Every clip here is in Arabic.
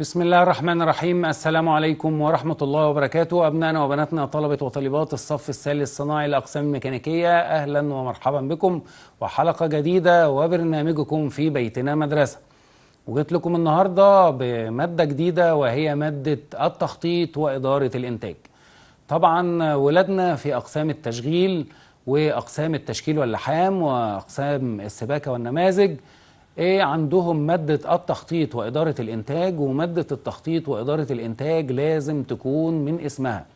بسم الله الرحمن الرحيم السلام عليكم ورحمة الله وبركاته أبنائنا وبناتنا طلبة وطالبات الصف الثالث الصناعي الأقسام الميكانيكية أهلا ومرحبا بكم وحلقة جديدة وبرنامجكم في بيتنا مدرسة وجيت لكم النهاردة بمادة جديدة وهي مادة التخطيط وإدارة الإنتاج طبعا ولادنا في أقسام التشغيل وأقسام التشكيل واللحام وأقسام السباكة والنماذج ايه عندهم مادة التخطيط وإدارة الإنتاج ومادة التخطيط وإدارة الإنتاج لازم تكون من اسمها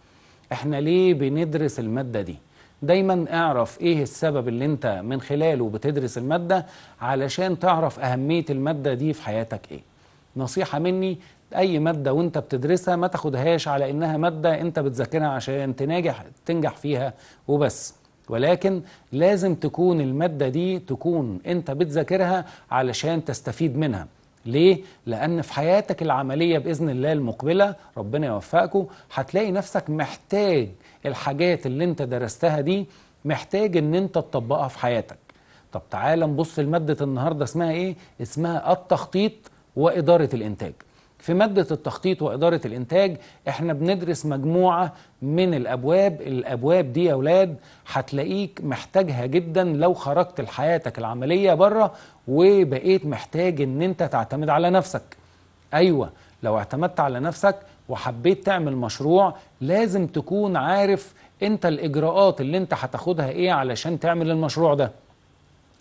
احنا ليه بندرس المادة دي دايما اعرف ايه السبب اللي انت من خلاله بتدرس المادة علشان تعرف أهمية المادة دي في حياتك ايه نصيحة مني أي مادة وأنت بتدرسها ما تاخدهاش على إنها مادة أنت بتذاكرها عشان تنجح تنجح فيها وبس ولكن لازم تكون المادة دي تكون أنت بتذاكرها علشان تستفيد منها ليه؟ لأن في حياتك العملية بإذن الله المقبلة ربنا يوفقكم هتلاقي نفسك محتاج الحاجات اللي أنت درستها دي محتاج أن أنت تطبقها في حياتك طب تعال نبص لمادة النهاردة اسمها إيه؟ اسمها التخطيط وإدارة الإنتاج في مادة التخطيط وإدارة الإنتاج إحنا بندرس مجموعة من الأبواب الأبواب دي يا أولاد هتلاقيك محتاجها جدا لو خرجت لحياتك العملية بره وبقيت محتاج إن أنت تعتمد على نفسك أيوة لو اعتمدت على نفسك وحبيت تعمل مشروع لازم تكون عارف انت الاجراءات اللي انت هتاخدها ايه علشان تعمل المشروع ده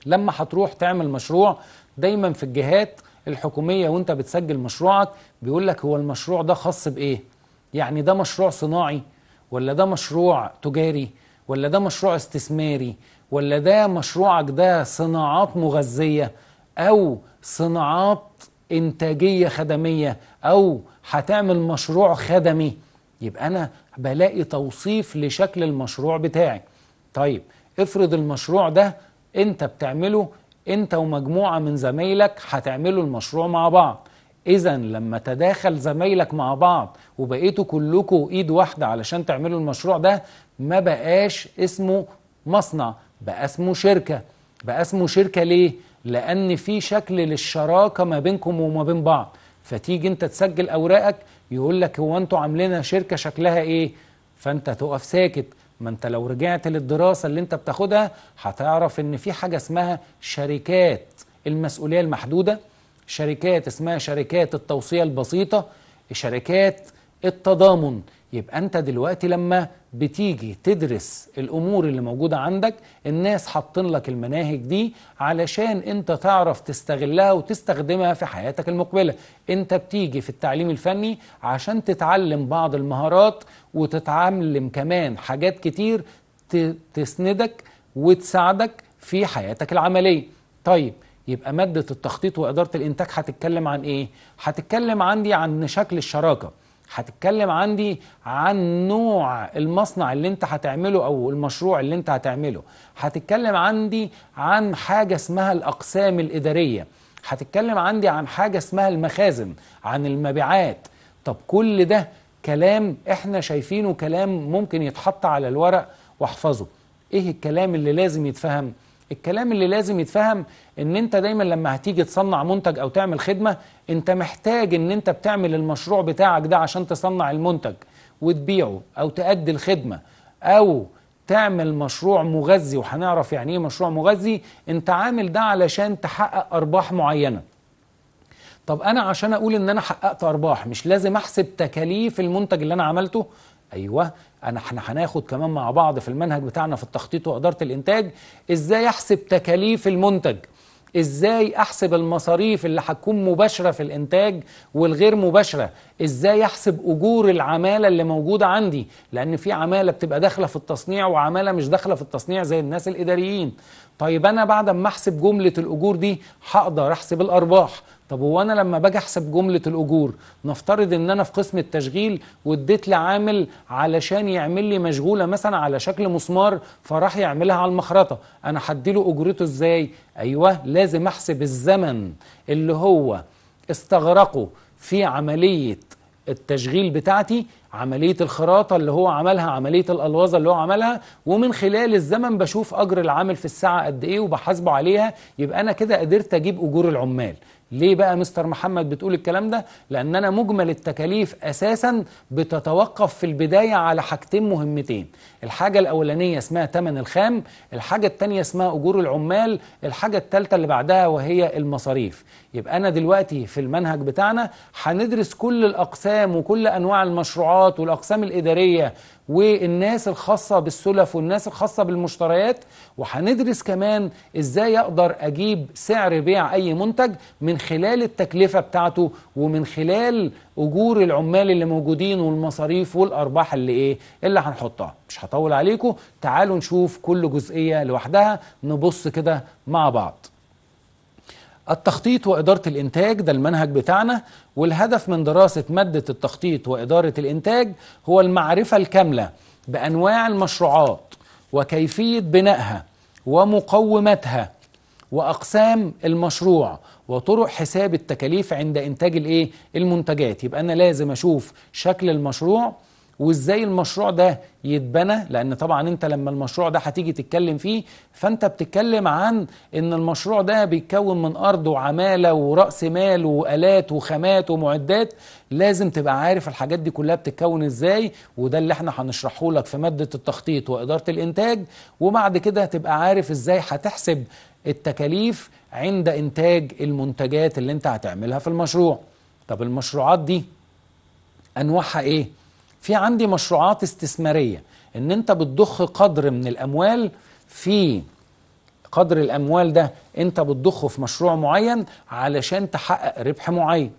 لما هتروح تعمل مشروع دايما في الجهات الحكوميه وانت بتسجل مشروعك بيقول لك هو المشروع ده خاص بايه يعني ده مشروع صناعي ولا ده مشروع تجاري ولا ده مشروع استثماري ولا ده مشروعك ده صناعات مغذيه او صناعات انتاجيه خدميه او هتعمل مشروع خدمي يبقى انا بلاقي توصيف لشكل المشروع بتاعي طيب افرض المشروع ده انت بتعمله انت ومجموعه من زمايلك هتعملوا المشروع مع بعض اذا لما تداخل زمايلك مع بعض وبقيتوا كلكم ايد واحده علشان تعملوا المشروع ده ما بقاش اسمه مصنع بقى اسمه شركه بقى اسمه شركه ليه لان في شكل للشراكه ما بينكم وما بين بعض فتيجي انت تسجل اوراقك يقول لك هو انتوا عاملينها شركه شكلها ايه فانت تقف ساكت ما انت لو رجعت للدراسة اللي انت بتاخدها هتعرف ان في حاجة اسمها شركات المسؤولية المحدودة شركات اسمها شركات التوصية البسيطة شركات التضامن يبقى انت دلوقتي لما بتيجي تدرس الامور اللي موجوده عندك الناس حاطين لك المناهج دي علشان انت تعرف تستغلها وتستخدمها في حياتك المقبله انت بتيجي في التعليم الفني عشان تتعلم بعض المهارات وتتعلم كمان حاجات كتير تسندك وتساعدك في حياتك العمليه طيب يبقى ماده التخطيط واداره الانتاج هتتكلم عن ايه هتتكلم عندي عن شكل الشراكه هتتكلم عندي عن نوع المصنع اللي انت هتعمله او المشروع اللي انت هتعمله هتتكلم عندي عن حاجه اسمها الاقسام الاداريه هتتكلم عندي عن حاجه اسمها المخازن عن المبيعات طب كل ده كلام احنا شايفينه كلام ممكن يتحط على الورق واحفظه ايه الكلام اللي لازم يتفهم الكلام اللي لازم يتفهم ان انت دايما لما هتيجي تصنع منتج او تعمل خدمه انت محتاج ان انت بتعمل المشروع بتاعك ده عشان تصنع المنتج وتبيعه او تأدي الخدمه او تعمل مشروع مغذي وهنعرف يعني ايه مشروع مغذي انت عامل ده علشان تحقق ارباح معينه طب انا عشان اقول ان انا حققت ارباح مش لازم احسب تكاليف المنتج اللي انا عملته ايوه انا احنا هناخد كمان مع بعض في المنهج بتاعنا في التخطيط واداره الانتاج ازاي احسب تكاليف المنتج ازاي احسب المصاريف اللي هتكون مباشره في الانتاج والغير مباشره ازاي احسب اجور العماله اللي موجوده عندي لان في عماله بتبقى داخله في التصنيع وعماله مش داخله في التصنيع زي الناس الاداريين طيب انا بعد ما احسب جمله الاجور دي هقدر احسب الارباح طب هو انا لما باجي احسب جمله الاجور نفترض ان انا في قسم التشغيل واديت لعامل علشان يعمل لي مشغوله مثلا على شكل مسمار فراح يعملها على المخرطه انا هديله اجرته ازاي ايوه لازم احسب الزمن اللي هو استغرقه في عمليه التشغيل بتاعتي عملية الخراطة اللي هو عملها عملية الألوظة اللي هو عملها ومن خلال الزمن بشوف أجر العامل في الساعة قد إيه وبحاسبه عليها يبقى أنا كده قدرت أجيب أجور العمال ليه بقى مستر محمد بتقول الكلام ده؟ لأن أنا مجمل التكاليف أساسا بتتوقف في البداية على حاجتين مهمتين الحاجة الأولانية اسمها تمن الخام الحاجة التانية اسمها أجور العمال الحاجة التالتة اللي بعدها وهي المصاريف يبقى أنا دلوقتي في المنهج بتاعنا هندرس كل الأقسام وكل أنواع المشروعات القطاعات والأقسام الإدارية والناس الخاصة بالسلف والناس الخاصة بالمشتريات وهندرس كمان إزاي أقدر أجيب سعر بيع أي منتج من خلال التكلفة بتاعته ومن خلال أجور العمال اللي موجودين والمصاريف والأرباح اللي إيه اللي هنحطها مش هطول عليكم تعالوا نشوف كل جزئية لوحدها نبص كده مع بعض التخطيط وإدارة الإنتاج ده المنهج بتاعنا والهدف من دراسة مادة التخطيط وإدارة الإنتاج هو المعرفة الكاملة بأنواع المشروعات وكيفية بنائها ومقوماتها وأقسام المشروع وطرق حساب التكاليف عند إنتاج الإيه؟ المنتجات يبقى أنا لازم أشوف شكل المشروع وازاي المشروع ده يتبنى لان طبعا انت لما المشروع ده هتيجي تتكلم فيه فانت بتتكلم عن ان المشروع ده بيتكون من ارض وعماله وراس مال والات وخامات ومعدات لازم تبقى عارف الحاجات دي كلها بتتكون ازاي وده اللي احنا هنشرحه لك في ماده التخطيط واداره الانتاج وبعد كده هتبقى عارف ازاي هتحسب التكاليف عند انتاج المنتجات اللي انت هتعملها في المشروع طب المشروعات دي انواعها ايه في عندي مشروعات استثمارية ان انت بتضخ قدر من الاموال في قدر الاموال ده انت بتضخه في مشروع معين علشان تحقق ربح معين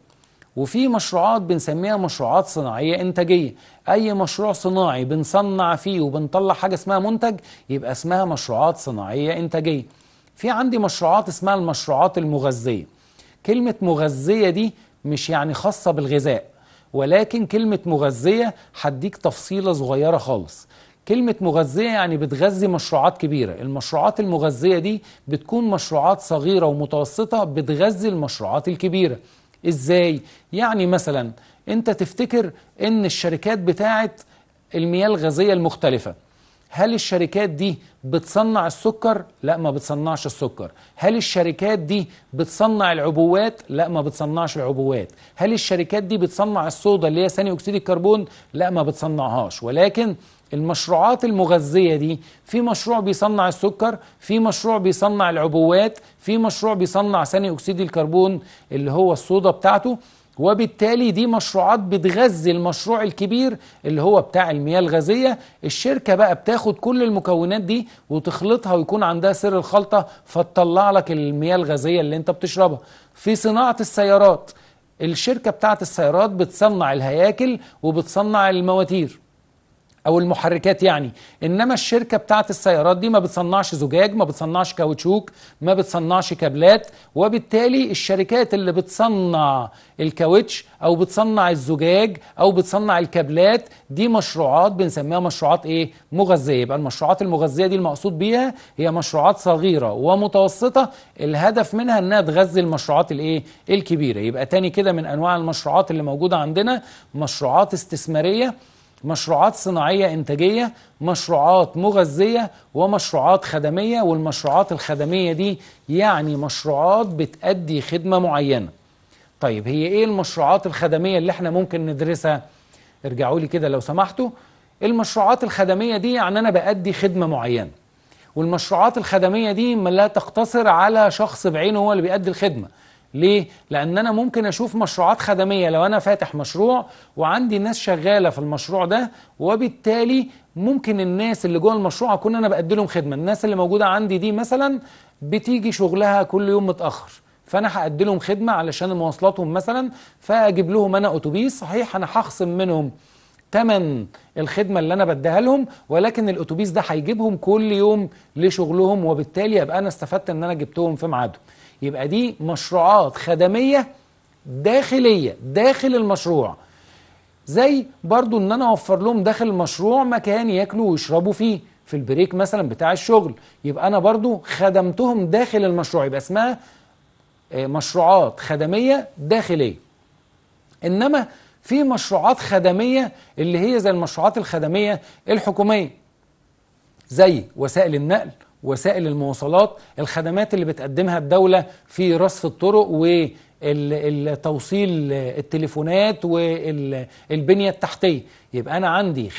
وفي مشروعات بنسميها مشروعات صناعية إنتاجية أي مشروع صناعي بنصنع فيه وبنطلع حاجة اسمها منتج يبقى اسمها مشروعات صناعية إنتاجية في عندي مشروعات اسمها المشروعات المغذية كلمة مغذية دي مش يعني خاصة بالغذاء ولكن كلمة مغذية هديك تفصيلة صغيرة خالص كلمة مغذية يعني بتغذي مشروعات كبيرة المشروعات المغذية دي بتكون مشروعات صغيرة ومتوسطة بتغذي المشروعات الكبيرة ازاي؟ يعني مثلا انت تفتكر ان الشركات بتاعت المياه الغازية المختلفة هل الشركات دي بتصنع السكر؟ لا ما بتصنعش السكر. هل الشركات دي بتصنع العبوات؟ لا ما بتصنعش العبوات. هل الشركات دي بتصنع الصودا اللي هي ثاني اكسيد الكربون؟ لا ما بتصنعهاش ولكن المشروعات المغذية دي في مشروع بيصنع السكر في مشروع بيصنع العبوات في مشروع بيصنع ثاني أكسيد الكربون اللي هو الصودا بتاعته وبالتالي دي مشروعات بتغذي المشروع الكبير اللي هو بتاع المياه الغازية الشركة بقى بتاخد كل المكونات دي وتخلطها ويكون عندها سر الخلطة فتطلع لك المياه الغازية اللي انت بتشربها في صناعة السيارات الشركة بتاعت السيارات بتصنع الهياكل وبتصنع المواتير او المحركات يعني انما الشركه بتاعت السيارات دي ما بتصنعش زجاج ما بتصنعش كاوتشوك ما بتصنعش كابلات وبالتالي الشركات اللي بتصنع الكاوتش او بتصنع الزجاج او بتصنع الكابلات دي مشروعات بنسميها مشروعات ايه مغذيه يبقى المشروعات المغذيه دي المقصود بيها هي مشروعات صغيره ومتوسطه الهدف منها انها تغذي المشروعات الايه الكبيره يبقى تاني كده من انواع المشروعات اللي موجوده عندنا مشروعات استثماريه مشروعات صناعية إنتاجية مشروعات مغذية ومشروعات خدمية والمشروعات الخدمية دي يعني مشروعات بتأدي خدمة معينة طيب هي إيه المشروعات الخدمية اللي احنا ممكن ندرسها ارجعوا لي كده لو سمحتوا المشروعات الخدمية دي يعني أنا بأدي خدمة معينة والمشروعات الخدمية دي ما لا تقتصر على شخص بعينه هو اللي بيأدي الخدمة ليه؟ لأن أنا ممكن أشوف مشروعات خدمية لو أنا فاتح مشروع وعندي ناس شغالة في المشروع ده وبالتالي ممكن الناس اللي جوه المشروع أكون أنا بقدم لهم خدمة، الناس اللي موجودة عندي دي مثلا بتيجي شغلها كل يوم متأخر، فأنا هأدي لهم خدمة علشان مواصلاتهم مثلا فأجيب لهم أنا أتوبيس، صحيح أنا هخصم منهم تمن الخدمة اللي أنا بديها لهم ولكن الأتوبيس ده هيجيبهم كل يوم لشغلهم وبالتالي أبقى أنا استفدت إن أنا جبتهم في ميعادهم. يبقى دي مشروعات خدمية داخلية داخل المشروع زي برضو ان انا اوفر لهم داخل المشروع مكان ياكلوا ويشربوا فيه في البريك مثلا بتاع الشغل يبقى انا برضو خدمتهم داخل المشروع يبقى اسمها آه، مشروعات خدمية داخلية انما في مشروعات خدمية اللي هي زي المشروعات الخدمية الحكومية زي وسائل النقل وسائل المواصلات الخدمات اللي بتقدمها الدولة في رصف الطرق والتوصيل التليفونات والبنية التحتية يبقى أنا عندي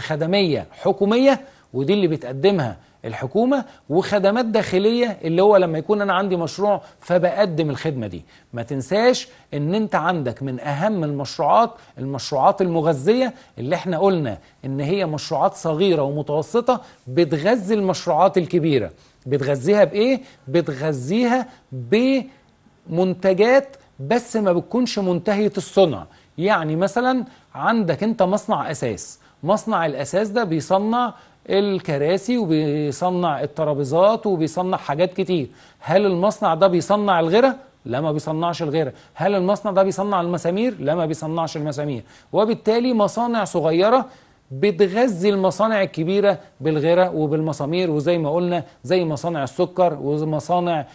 خدمية حكومية ودي اللي بتقدمها الحكومة وخدمات داخلية اللي هو لما يكون أنا عندي مشروع فبقدم الخدمة دي ما تنساش أن أنت عندك من أهم المشروعات المشروعات المغذية اللي احنا قلنا أن هي مشروعات صغيرة ومتوسطة بتغذي المشروعات الكبيرة بتغذيها بإيه؟ بتغذيها بمنتجات بس ما بتكونش منتهية الصنع يعني مثلا عندك أنت مصنع أساس مصنع الأساس ده بيصنع الكراسي وبيصنع الترابيزات وبيصنع حاجات كتير هل المصنع ده بيصنع الغيره لا ما بيصنعش الغيره هل المصنع ده بيصنع المسامير لا ما بيصنعش المسامير وبالتالي مصانع صغيره بتغذي المصانع الكبيرة بالغرة وبالمسامير وزي ما قلنا زي مصانع السكر ومصانع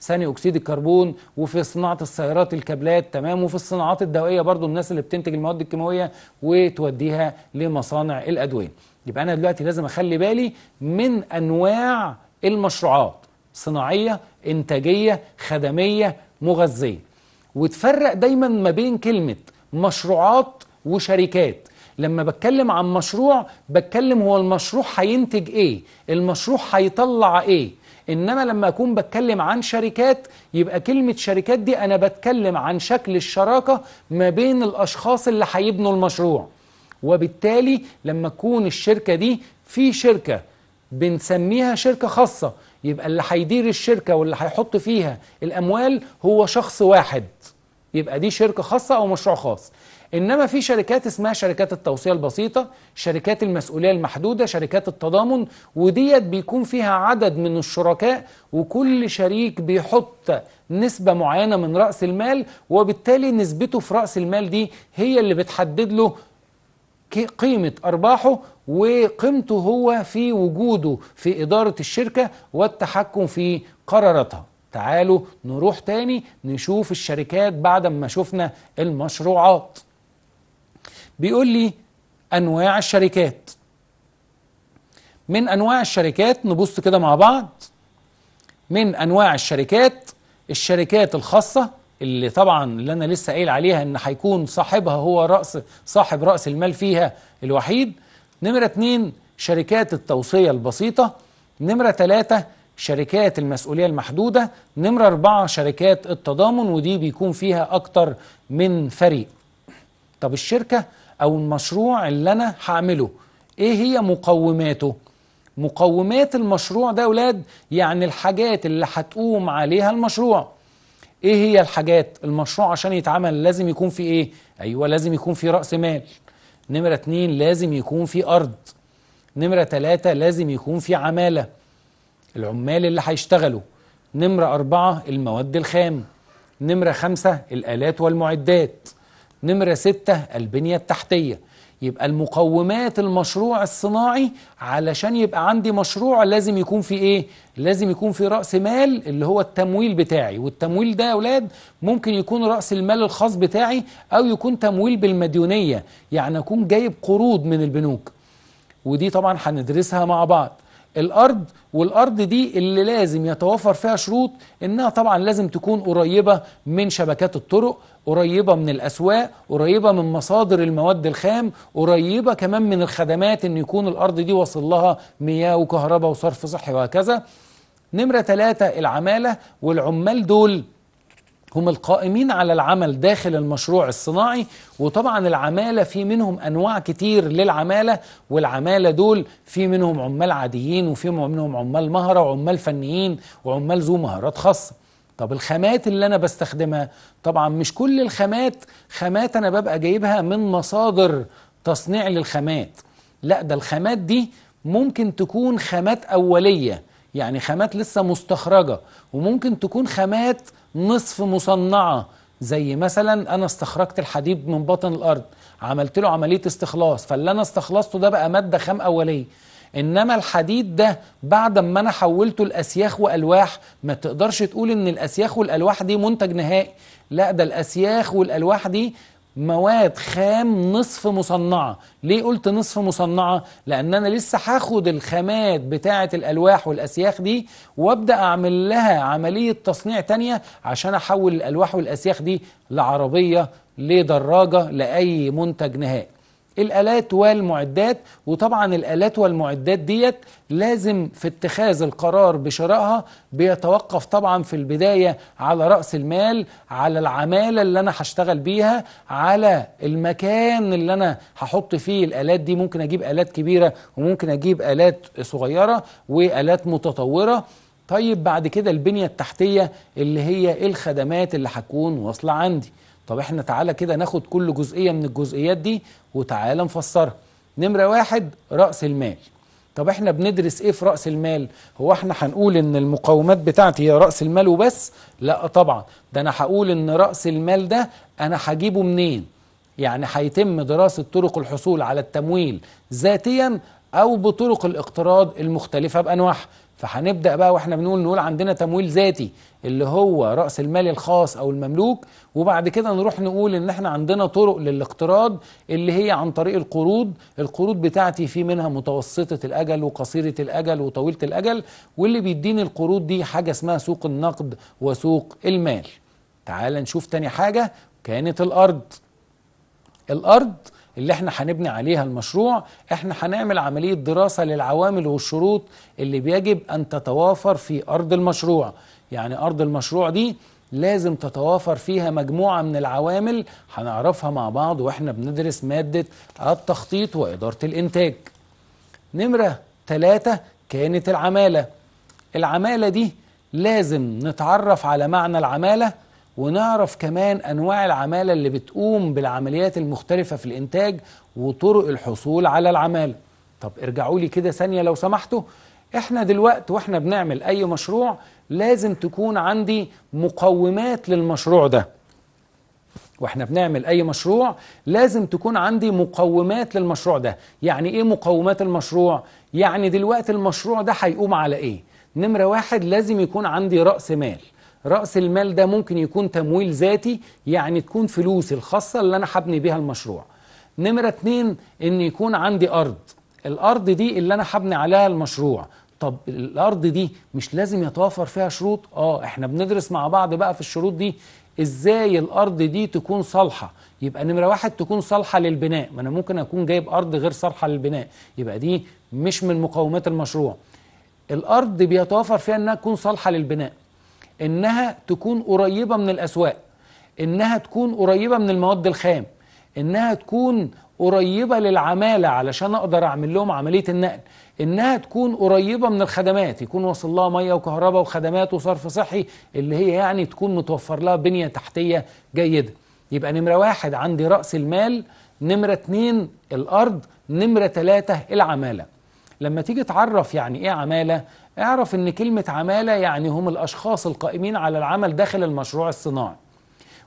ثاني أكسيد الكربون وفي صناعة السيارات الكابلات تمام وفي الصناعات الدوائية برضو الناس اللي بتنتج المواد الكيماوية وتوديها لمصانع الأدوية يبقى أنا دلوقتي لازم أخلي بالي من أنواع المشروعات صناعية إنتاجية خدمية مغذية وتفرق دايما ما بين كلمة مشروعات وشركات لما بتكلم عن مشروع بتكلم هو المشروع هينتج ايه المشروع هيطلع ايه انما لما اكون بتكلم عن شركات يبقى كلمه شركات دي انا بتكلم عن شكل الشراكه ما بين الاشخاص اللي هيبنوا المشروع وبالتالي لما تكون الشركه دي في شركه بنسميها شركه خاصه يبقى اللي هيدير الشركه واللي هيحط فيها الاموال هو شخص واحد يبقى دي شركه خاصه او مشروع خاص إنما في شركات اسمها شركات التوصية البسيطة شركات المسؤولية المحدودة شركات التضامن وديت بيكون فيها عدد من الشركاء وكل شريك بيحط نسبة معينة من رأس المال وبالتالي نسبته في رأس المال دي هي اللي بتحدد له قيمة أرباحه وقيمته هو في وجوده في إدارة الشركة والتحكم في قراراتها تعالوا نروح تاني نشوف الشركات بعد ما شفنا المشروعات بيقول لي انواع الشركات من انواع الشركات نبص كده مع بعض من انواع الشركات الشركات الخاصه اللي طبعا اللي انا لسه قايل عليها ان هيكون صاحبها هو راس صاحب راس المال فيها الوحيد نمره اتنين شركات التوصيه البسيطه نمره ثلاثة شركات المسؤوليه المحدوده نمره أربعة شركات التضامن ودي بيكون فيها اكتر من فريق طب الشركه او المشروع اللي انا هعمله ايه هي مقوماته مقومات المشروع ده يا اولاد يعني الحاجات اللي هتقوم عليها المشروع ايه هي الحاجات المشروع عشان يتعمل لازم يكون في ايه ايوه لازم يكون في راس مال نمره اتنين لازم يكون في ارض نمره تلاتة لازم يكون في عماله العمال اللي هيشتغلوا نمره اربعة المواد الخام نمره خمسة الالات والمعدات نمرة ستة البنية التحتية يبقى المقومات المشروع الصناعي علشان يبقى عندي مشروع لازم يكون في ايه لازم يكون في رأس مال اللي هو التمويل بتاعي والتمويل ده يا أولاد ممكن يكون رأس المال الخاص بتاعي أو يكون تمويل بالمديونية يعني أكون جايب قروض من البنوك ودي طبعا هندرسها مع بعض الأرض والأرض دي اللي لازم يتوفر فيها شروط إنها طبعا لازم تكون قريبة من شبكات الطرق قريبة من الأسواق قريبة من مصادر المواد الخام قريبة كمان من الخدمات أن يكون الأرض دي وصل لها مياه وكهرباء وصرف صحي وهكذا نمرة ثلاثة العمالة والعمال دول هم القائمين على العمل داخل المشروع الصناعي وطبعا العمالة في منهم أنواع كتير للعمالة والعمالة دول في منهم عمال عاديين وفي منهم عمال مهرة وعمال فنيين وعمال ذو مهارات خاصة طب الخامات اللي انا بستخدمها طبعا مش كل الخامات خامات انا ببقى جايبها من مصادر تصنيع للخامات لا ده الخامات دي ممكن تكون خامات اوليه يعني خامات لسه مستخرجه وممكن تكون خامات نصف مصنعه زي مثلا انا استخرجت الحديد من بطن الارض عملت له عمليه استخلاص فاللي انا استخلصته ده بقى ماده خام اوليه انما الحديد ده بعد ما انا حولته لاسياخ والواح ما تقدرش تقول ان الاسياخ والالواح دي منتج نهائي لا ده الاسياخ والالواح دي مواد خام نصف مصنعة ليه قلت نصف مصنعة لأن أنا لسه هاخد الخامات بتاعة الألواح والأسياخ دي وأبدأ أعمل لها عملية تصنيع تانية عشان أحول الألواح والأسياخ دي لعربية لدراجة لأي منتج نهائي الآلات والمعدات وطبعا الآلات والمعدات ديت لازم في اتخاذ القرار بشرائها بيتوقف طبعا في البداية على رأس المال على العمالة اللي أنا هشتغل بيها على المكان اللي أنا هحط فيه الآلات دي ممكن أجيب آلات كبيرة وممكن أجيب آلات صغيرة وآلات متطورة طيب بعد كده البنية التحتية اللي هي الخدمات اللي هتكون واصلة عندي طب احنا تعالى كده ناخد كل جزئية من الجزئيات دي وتعالى نفسرها نمرة واحد رأس المال طب احنا بندرس ايه في رأس المال هو احنا هنقول ان المقومات بتاعتي هي رأس المال وبس لا طبعا ده انا هقول ان رأس المال ده انا هجيبه منين يعني هيتم دراسة طرق الحصول على التمويل ذاتيا او بطرق الاقتراض المختلفة بانواعها فهنبدا بقى واحنا بنقول نقول عندنا تمويل ذاتي اللي هو راس المال الخاص او المملوك وبعد كده نروح نقول ان احنا عندنا طرق للاقتراض اللي هي عن طريق القروض القروض بتاعتي في منها متوسطه الاجل وقصيره الاجل وطويله الاجل واللي بيديني القروض دي حاجه اسمها سوق النقد وسوق المال تعال نشوف تاني حاجه كانت الارض الارض اللي احنا هنبني عليها المشروع احنا هنعمل عملية دراسة للعوامل والشروط اللي بيجب أن تتوافر في أرض المشروع يعني أرض المشروع دي لازم تتوافر فيها مجموعة من العوامل هنعرفها مع بعض واحنا بندرس مادة التخطيط وإدارة الإنتاج نمرة ثلاثة كانت العمالة العمالة دي لازم نتعرف على معنى العمالة ونعرف كمان انواع العماله اللي بتقوم بالعمليات المختلفه في الانتاج وطرق الحصول على العماله طب ارجعوا لي كده ثانيه لو سمحتوا احنا دلوقتي واحنا بنعمل اي مشروع لازم تكون عندي مقومات للمشروع ده واحنا بنعمل اي مشروع لازم تكون عندي مقومات للمشروع ده يعني ايه مقومات المشروع يعني دلوقتي المشروع ده هيقوم على ايه نمره واحد لازم يكون عندي راس مال رأس المال ده ممكن يكون تمويل ذاتي يعني تكون فلوسي الخاصة اللي أنا هبني بيها المشروع نمرة اتنين إن يكون عندي أرض الأرض دي اللي أنا هبني عليها المشروع طب الأرض دي مش لازم يتوافر فيها شروط؟ آه إحنا بندرس مع بعض بقى في الشروط دي ازاي الارض دي تكون صالحه يبقى نمره واحد تكون صالحه للبناء ما انا ممكن اكون جايب ارض غير صالحه للبناء يبقى دي مش من مقومات المشروع الارض بيتوافر فيها انها تكون صالحه للبناء انها تكون قريبه من الاسواق انها تكون قريبه من المواد الخام انها تكون قريبه للعماله علشان اقدر اعمل لهم عمليه النقل انها تكون قريبه من الخدمات يكون واصل لها ميه وكهرباء وخدمات وصرف صحي اللي هي يعني تكون متوفر لها بنيه تحتيه جيده يبقى نمره واحد عندي راس المال نمره اتنين الارض نمره تلاته العماله لما تيجي تعرف يعني ايه عماله اعرف ان كلمه عماله يعني هم الاشخاص القائمين على العمل داخل المشروع الصناعي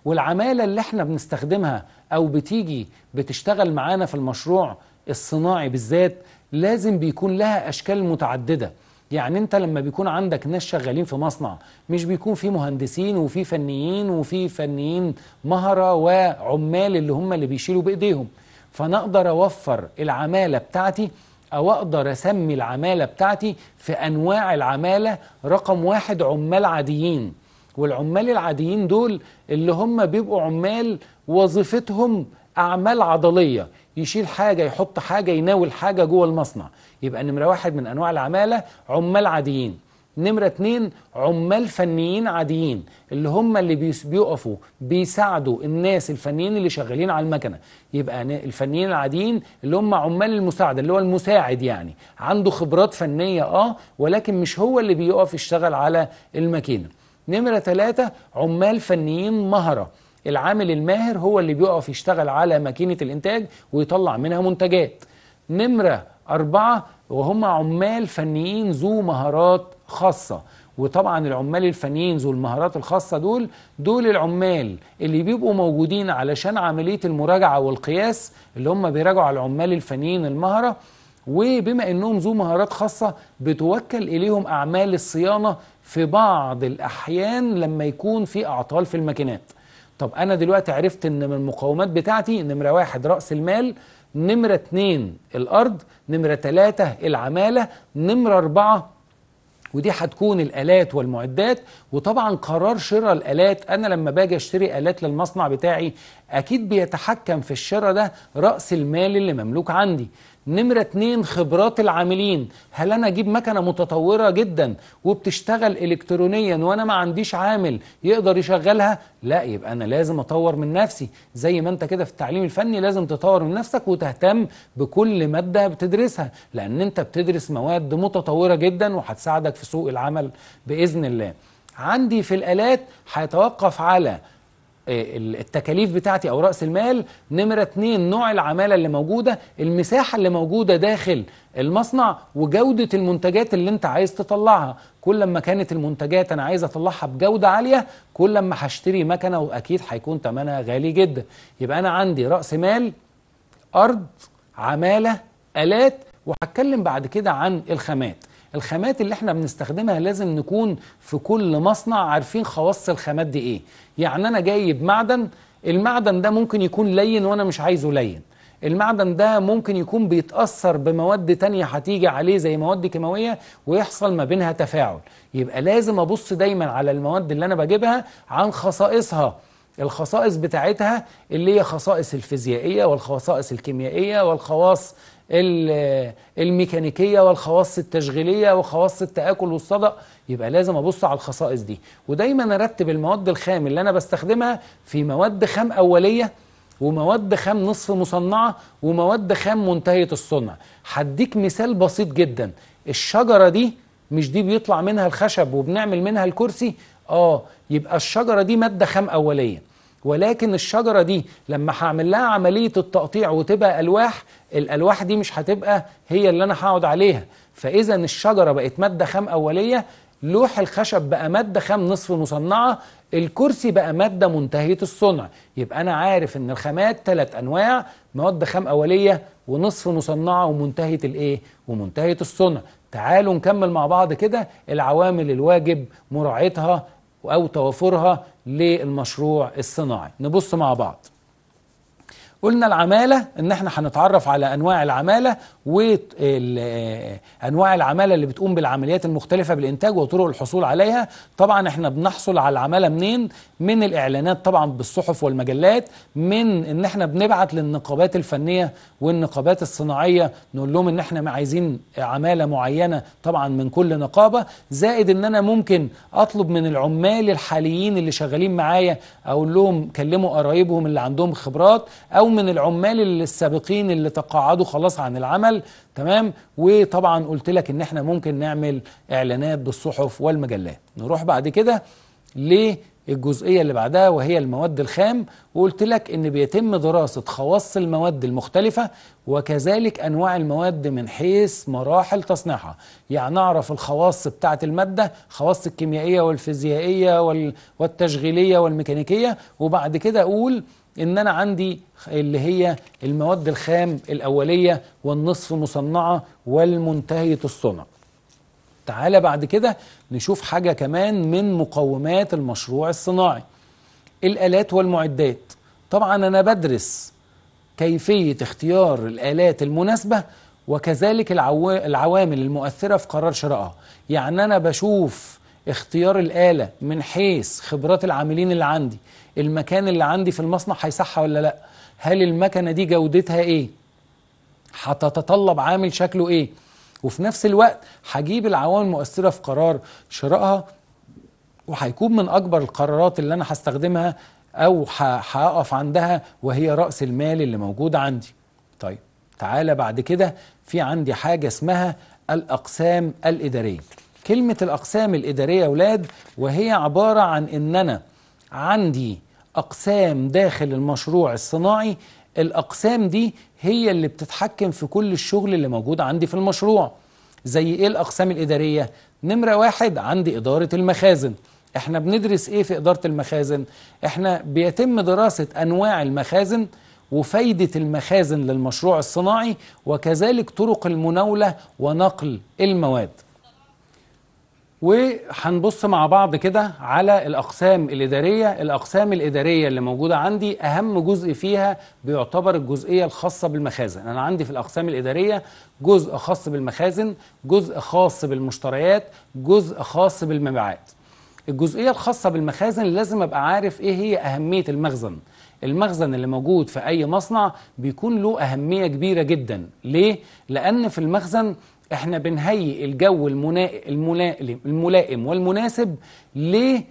والعماله اللي احنا بنستخدمها او بتيجي بتشتغل معانا في المشروع الصناعي بالذات لازم بيكون لها اشكال متعدده يعني انت لما بيكون عندك ناس شغالين في مصنع مش بيكون في مهندسين وفي فنيين وفي فنيين مهرة وعمال اللي هم اللي بيشيلوا بايديهم فانا اقدر اوفر العمالة بتاعتي أو أقدر أسمي العمالة بتاعتي في أنواع العمالة رقم واحد عمال عاديين والعمال العاديين دول اللي هم بيبقوا عمال وظيفتهم أعمال عضلية يشيل حاجة يحط حاجة يناول حاجة جوه المصنع يبقى نمرة واحد من أنواع العمالة عمال عاديين نمرة اتنين عمال فنيين عاديين اللي هم اللي بيقفوا بيساعدوا الناس الفنيين اللي شغالين على المكنة يبقى الفنيين العاديين اللي هم عمال المساعدة اللي هو المساعد يعني عنده خبرات فنية اه ولكن مش هو اللي بيقف يشتغل على الماكينة نمرة ثلاثة عمال فنيين مهرة العامل الماهر هو اللي بيقف يشتغل على ماكينة الإنتاج ويطلع منها منتجات نمرة أربعة وهم عمال فنيين ذو مهارات خاصة وطبعا العمال الفنيين ذو المهارات الخاصة دول دول العمال اللي بيبقوا موجودين علشان عملية المراجعة والقياس اللي هم بيراجعوا على العمال الفنيين المهرة وبما انهم ذو مهارات خاصة بتوكل اليهم اعمال الصيانة في بعض الاحيان لما يكون في اعطال في الماكينات طب انا دلوقتي عرفت ان من المقومات بتاعتي نمرة واحد رأس المال نمرة اتنين الارض نمرة تلاتة العمالة نمرة اربعة ودي هتكون الالات والمعدات وطبعا قرار شراء الالات انا لما باجي اشتري الات للمصنع بتاعي اكيد بيتحكم في الشراء ده راس المال اللي مملوك عندي نمرة اتنين خبرات العاملين هل أنا أجيب مكنة متطورة جدا وبتشتغل إلكترونيا وأنا ما عنديش عامل يقدر يشغلها لا يبقى أنا لازم أطور من نفسي زي ما أنت كده في التعليم الفني لازم تطور من نفسك وتهتم بكل مادة بتدرسها لأن أنت بتدرس مواد متطورة جدا وهتساعدك في سوق العمل بإذن الله عندي في الآلات هيتوقف على آه، التكاليف بتاعتي او راس المال نمره اتنين نوع العماله اللي موجوده المساحه اللي موجوده داخل المصنع وجوده المنتجات اللي انت عايز تطلعها كل ما كانت المنتجات انا عايز اطلعها بجوده عاليه كل ما هشتري مكنه واكيد هيكون ثمنها غالي جدا يبقى انا عندي راس مال ارض عماله الات وهتكلم بعد كده عن الخامات الخامات اللي احنا بنستخدمها لازم نكون في كل مصنع عارفين خواص الخامات دي ايه يعني انا جايب معدن المعدن ده ممكن يكون لين وانا مش عايزه لين المعدن ده ممكن يكون بيتأثر بمواد تانية هتيجي عليه زي مواد كيماوية ويحصل ما بينها تفاعل يبقى لازم أبص دايما على المواد اللي أنا بجيبها عن خصائصها الخصائص بتاعتها اللي هي خصائص الفيزيائية والخصائص الكيميائية والخواص الميكانيكيه والخواص التشغيليه وخواص التاكل والصدأ يبقى لازم ابص على الخصائص دي ودايما ارتب المواد الخام اللي انا بستخدمها في مواد خام اوليه ومواد خام نصف مصنعه ومواد خام منتهيه الصنع هديك مثال بسيط جدا الشجره دي مش دي بيطلع منها الخشب وبنعمل منها الكرسي اه يبقى الشجره دي ماده خام اوليه ولكن الشجرة دي لما هعمل لها عملية التقطيع وتبقى ألواح الألواح دي مش هتبقى هي اللي أنا هقعد عليها فإذا الشجرة بقت مادة خام أولية لوح الخشب بقى مادة خام نصف مصنعة الكرسي بقى مادة منتهية الصنع يبقى أنا عارف إن الخامات ثلاث أنواع مواد خام أولية ونصف مصنعة ومنتهية الإيه؟ ومنتهية الصنع تعالوا نكمل مع بعض كده العوامل الواجب مراعاتها أو توافرها للمشروع الصناعي نبص مع بعض قلنا العمالة ان احنا هنتعرف على انواع العمالة وانواع العمالة اللي بتقوم بالعمليات المختلفة بالانتاج وطرق الحصول عليها طبعا احنا بنحصل على العمالة منين من الاعلانات طبعا بالصحف والمجلات من ان احنا بنبعت للنقابات الفنية والنقابات الصناعية نقول لهم ان احنا عايزين عمالة معينة طبعا من كل نقابة زائد ان انا ممكن اطلب من العمال الحاليين اللي شغالين معايا اقول لهم كلموا قرايبهم اللي عندهم خبرات او من العمال السابقين اللي تقاعدوا خلاص عن العمل تمام وطبعا قلت لك ان احنا ممكن نعمل اعلانات بالصحف والمجلات نروح بعد كده للجزئيه اللي بعدها وهي المواد الخام وقلت لك ان بيتم دراسه خواص المواد المختلفه وكذلك انواع المواد من حيث مراحل تصنيعها يعني نعرف الخواص بتاعه الماده خواص الكيميائيه والفيزيائيه والتشغيليه والميكانيكيه وبعد كده اقول ان انا عندي اللي هي المواد الخام الاوليه والنصف مصنعه والمنتهيه الصنع تعالى بعد كده نشوف حاجه كمان من مقومات المشروع الصناعي الالات والمعدات طبعا انا بدرس كيفيه اختيار الالات المناسبه وكذلك العوامل المؤثره في قرار شرائها يعني انا بشوف اختيار الاله من حيث خبرات العاملين اللي عندي المكان اللي عندي في المصنع هيصحى ولا لا هل المكنه دي جودتها ايه هتتطلب عامل شكله ايه وفي نفس الوقت هجيب العوامل المؤثره في قرار شرائها وهيكون من اكبر القرارات اللي انا هستخدمها او هقف عندها وهي راس المال اللي موجود عندي طيب تعالى بعد كده في عندي حاجه اسمها الاقسام الاداريه كلمه الاقسام الاداريه يا اولاد وهي عباره عن ان انا عندي أقسام داخل المشروع الصناعي الأقسام دي هي اللي بتتحكم في كل الشغل اللي موجود عندي في المشروع زي إيه الأقسام الإدارية؟ نمرة واحد عندي إدارة المخازن احنا بندرس ايه في إدارة المخازن؟ احنا بيتم دراسة أنواع المخازن وفايدة المخازن للمشروع الصناعي وكذلك طرق المناولة ونقل المواد وهنبص مع بعض كده على الأقسام الإدارية الأقسام الإدارية اللي موجودة عندي أهم جزء فيها بيعتبر الجزئية الخاصة بالمخازن أنا عندي في الأقسام الإدارية جزء خاص بالمخازن جزء خاص بالمشتريات جزء خاص بالمبيعات الجزئية الخاصة بالمخازن لازم أبقى عارف إيه هي أهمية المخزن المخزن اللي موجود في أي مصنع بيكون له أهمية كبيرة جدا ليه؟ لأن في المخزن احنا بنهيئ الجو الملائم والمناسب ليه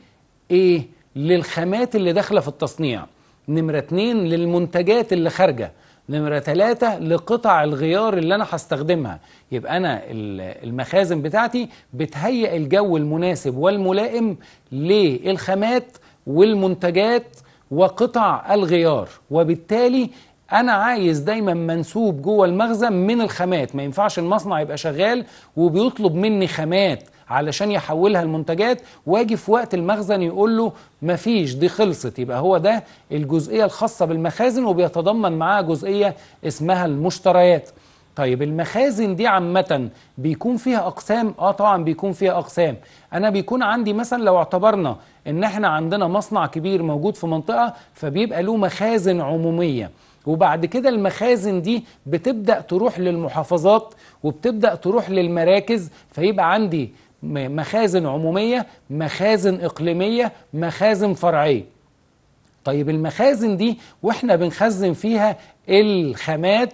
ايه للخامات اللي داخله في التصنيع نمره اتنين للمنتجات اللي خارجه نمرة ثلاثة لقطع الغيار اللي أنا هستخدمها يبقى أنا المخازن بتاعتي بتهيئ الجو المناسب والملائم للخامات والمنتجات وقطع الغيار وبالتالي انا عايز دايما منسوب جوه المخزن من الخامات ما ينفعش المصنع يبقى شغال وبيطلب مني خامات علشان يحولها لمنتجات واجي في وقت المخزن يقول له مفيش دي خلصت يبقى هو ده الجزئيه الخاصه بالمخازن وبيتضمن معاها جزئيه اسمها المشتريات طيب المخازن دي عامة بيكون فيها أقسام؟ آه طبعا بيكون فيها أقسام أنا بيكون عندي مثلا لو اعتبرنا إن إحنا عندنا مصنع كبير موجود في منطقة فبيبقى له مخازن عمومية وبعد كده المخازن دي بتبدأ تروح للمحافظات وبتبدأ تروح للمراكز فيبقى عندي مخازن عمومية مخازن إقليمية مخازن فرعية طيب المخازن دي واحنا بنخزن فيها الخامات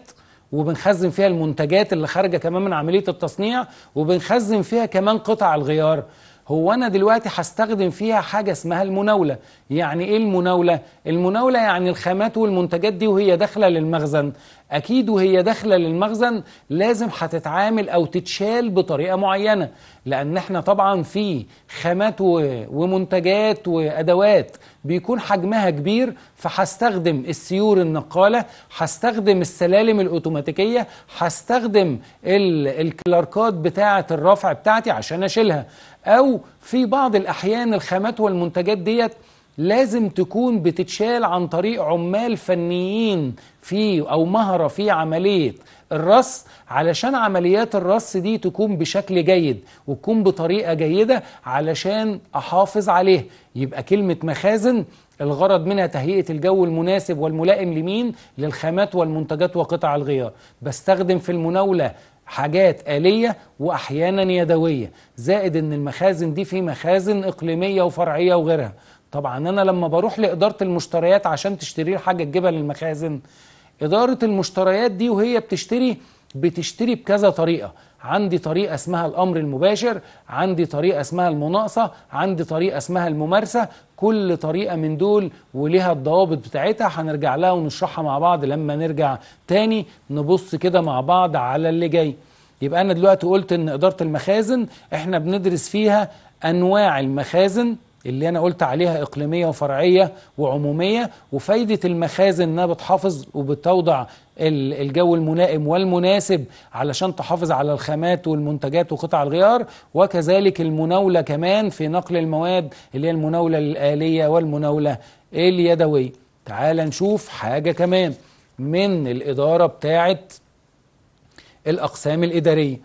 وبنخزن فيها المنتجات اللي خارجة كمان من عملية التصنيع وبنخزن فيها كمان قطع الغيار هو أنا دلوقتي هستخدم فيها حاجة اسمها المناولة يعني إيه المناولة؟ المناولة يعني الخامات والمنتجات دي وهي داخلة للمخزن أكيد وهي داخلة للمخزن لازم هتتعامل أو تتشال بطريقة معينة لأن احنا طبعا في خامات ومنتجات وأدوات بيكون حجمها كبير فهستخدم السيور النقالة هستخدم السلالم الأوتوماتيكية هستخدم الكلاركات بتاعة الرفع بتاعتي عشان أشيلها أو في بعض الأحيان الخامات والمنتجات ديت لازم تكون بتتشال عن طريق عمال فنيين في أو مهرة في عملية الرص علشان عمليات الرص دي تكون بشكل جيد وتكون بطريقة جيدة علشان أحافظ عليه يبقى كلمة مخازن الغرض منها تهيئة الجو المناسب والملائم لمين للخامات والمنتجات وقطع الغيار بستخدم في المناولة حاجات آلية وأحيانا يدوية زائد أن المخازن دي في مخازن إقليمية وفرعية وغيرها طبعا أنا لما بروح لإدارة المشتريات عشان تشتري حاجة تجيبها للمخازن إدارة المشتريات دي وهي بتشتري بتشتري بكذا طريقة عندي طريقة اسمها الأمر المباشر عندي طريقة اسمها المناقصة عندي طريقة اسمها الممارسة كل طريقة من دول وليها الضوابط بتاعتها هنرجع لها ونشرحها مع بعض لما نرجع تاني نبص كده مع بعض على اللي جاي يبقى أنا دلوقتي قلت إن إدارة المخازن إحنا بندرس فيها أنواع المخازن اللي انا قلت عليها اقليميه وفرعيه وعموميه وفايده المخازن انها بتحافظ وبتوضع الجو الملائم والمناسب علشان تحافظ على الخامات والمنتجات وقطع الغيار وكذلك المناوله كمان في نقل المواد اللي هي المناوله الاليه والمناوله اليدويه تعال نشوف حاجه كمان من الاداره بتاعه الاقسام الاداريه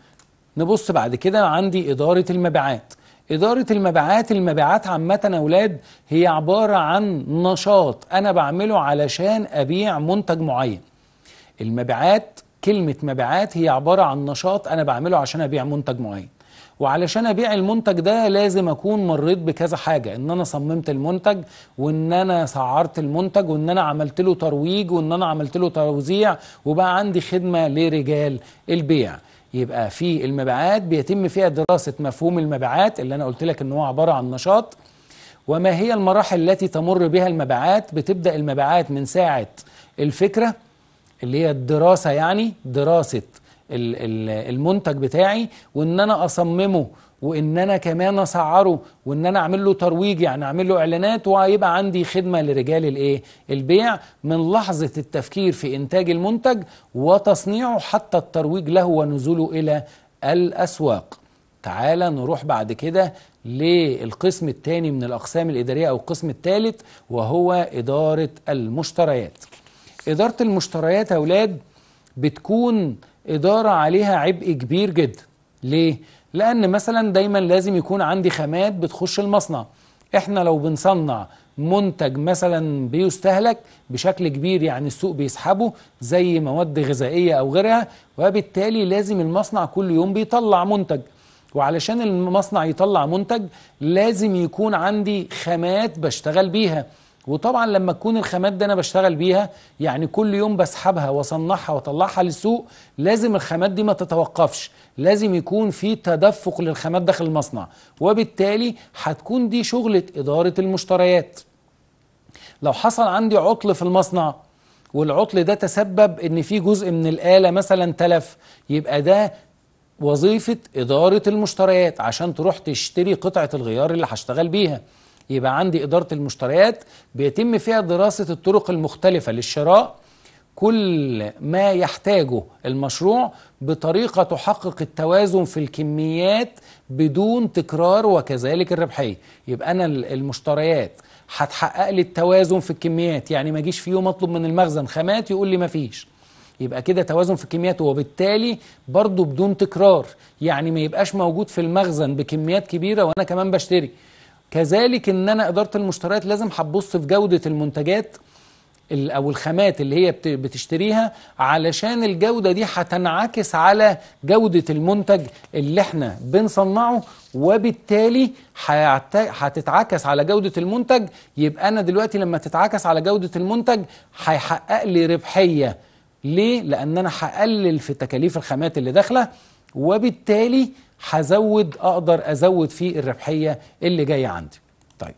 نبص بعد كده عندي اداره المبيعات إدارة المبيعات المبيعات عامة أولاد هي عبارة عن نشاط أنا بعمله علشان أبيع منتج معين المبيعات كلمة مبيعات هي عبارة عن نشاط أنا بعمله عشان أبيع منتج معين وعلشان أبيع المنتج ده لازم أكون مريت بكذا حاجة إن أنا صممت المنتج وإن أنا سعرت المنتج وإن أنا عملت له ترويج وإن أنا عملت له توزيع وبقى عندي خدمة لرجال البيع يبقى في المبيعات بيتم فيها دراسة مفهوم المبيعات اللي أنا قلت لك إن هو عبارة عن نشاط وما هي المراحل التي تمر بها المبيعات بتبدأ المبيعات من ساعة الفكرة اللي هي الدراسة يعني دراسة المنتج بتاعي وإن أنا أصممه وان انا كمان اسعره وان انا اعمل له ترويج يعني اعمل له اعلانات ويبقى عندي خدمه لرجال الايه البيع من لحظه التفكير في انتاج المنتج وتصنيعه حتى الترويج له ونزوله الى الاسواق تعالى نروح بعد كده للقسم الثاني من الاقسام الاداريه او القسم الثالث وهو اداره المشتريات اداره المشتريات يا اولاد بتكون اداره عليها عبء كبير جدا ليه؟ لأن مثلا دايما لازم يكون عندي خامات بتخش المصنع احنا لو بنصنع منتج مثلا بيستهلك بشكل كبير يعني السوق بيسحبه زي مواد غذائية أو غيرها وبالتالي لازم المصنع كل يوم بيطلع منتج وعلشان المصنع يطلع منتج لازم يكون عندي خامات بشتغل بيها وطبعا لما تكون الخامات دي انا بشتغل بيها يعني كل يوم بسحبها واصنعها واطلعها للسوق لازم الخامات دي ما تتوقفش لازم يكون في تدفق للخامات داخل المصنع وبالتالي هتكون دي شغله اداره المشتريات لو حصل عندي عطل في المصنع والعطل ده تسبب ان في جزء من الاله مثلا تلف يبقى ده وظيفه اداره المشتريات عشان تروح تشتري قطعه الغيار اللي هشتغل بيها يبقى عندي إدارة المشتريات بيتم فيها دراسة الطرق المختلفة للشراء كل ما يحتاجه المشروع بطريقة تحقق التوازن في الكميات بدون تكرار وكذلك الربحية يبقى أنا المشتريات هتحقق لي التوازن في الكميات يعني ما اجيش في يوم اطلب من المخزن خامات يقول لي ما فيش يبقى كده توازن في الكميات وبالتالي برضه بدون تكرار يعني ما يبقاش موجود في المخزن بكميات كبيرة وأنا كمان بشتري كذلك ان انا اداره المشتريات لازم هتبص في جوده المنتجات او الخامات اللي هي بتشتريها علشان الجوده دي هتنعكس على جوده المنتج اللي احنا بنصنعه وبالتالي هتتعكس على جوده المنتج يبقى انا دلوقتي لما تتعكس على جوده المنتج هيحقق لي ربحيه ليه؟ لان انا هقلل في تكاليف الخامات اللي داخله وبالتالي هزود اقدر ازود فيه الربحيه اللي جايه عندي طيب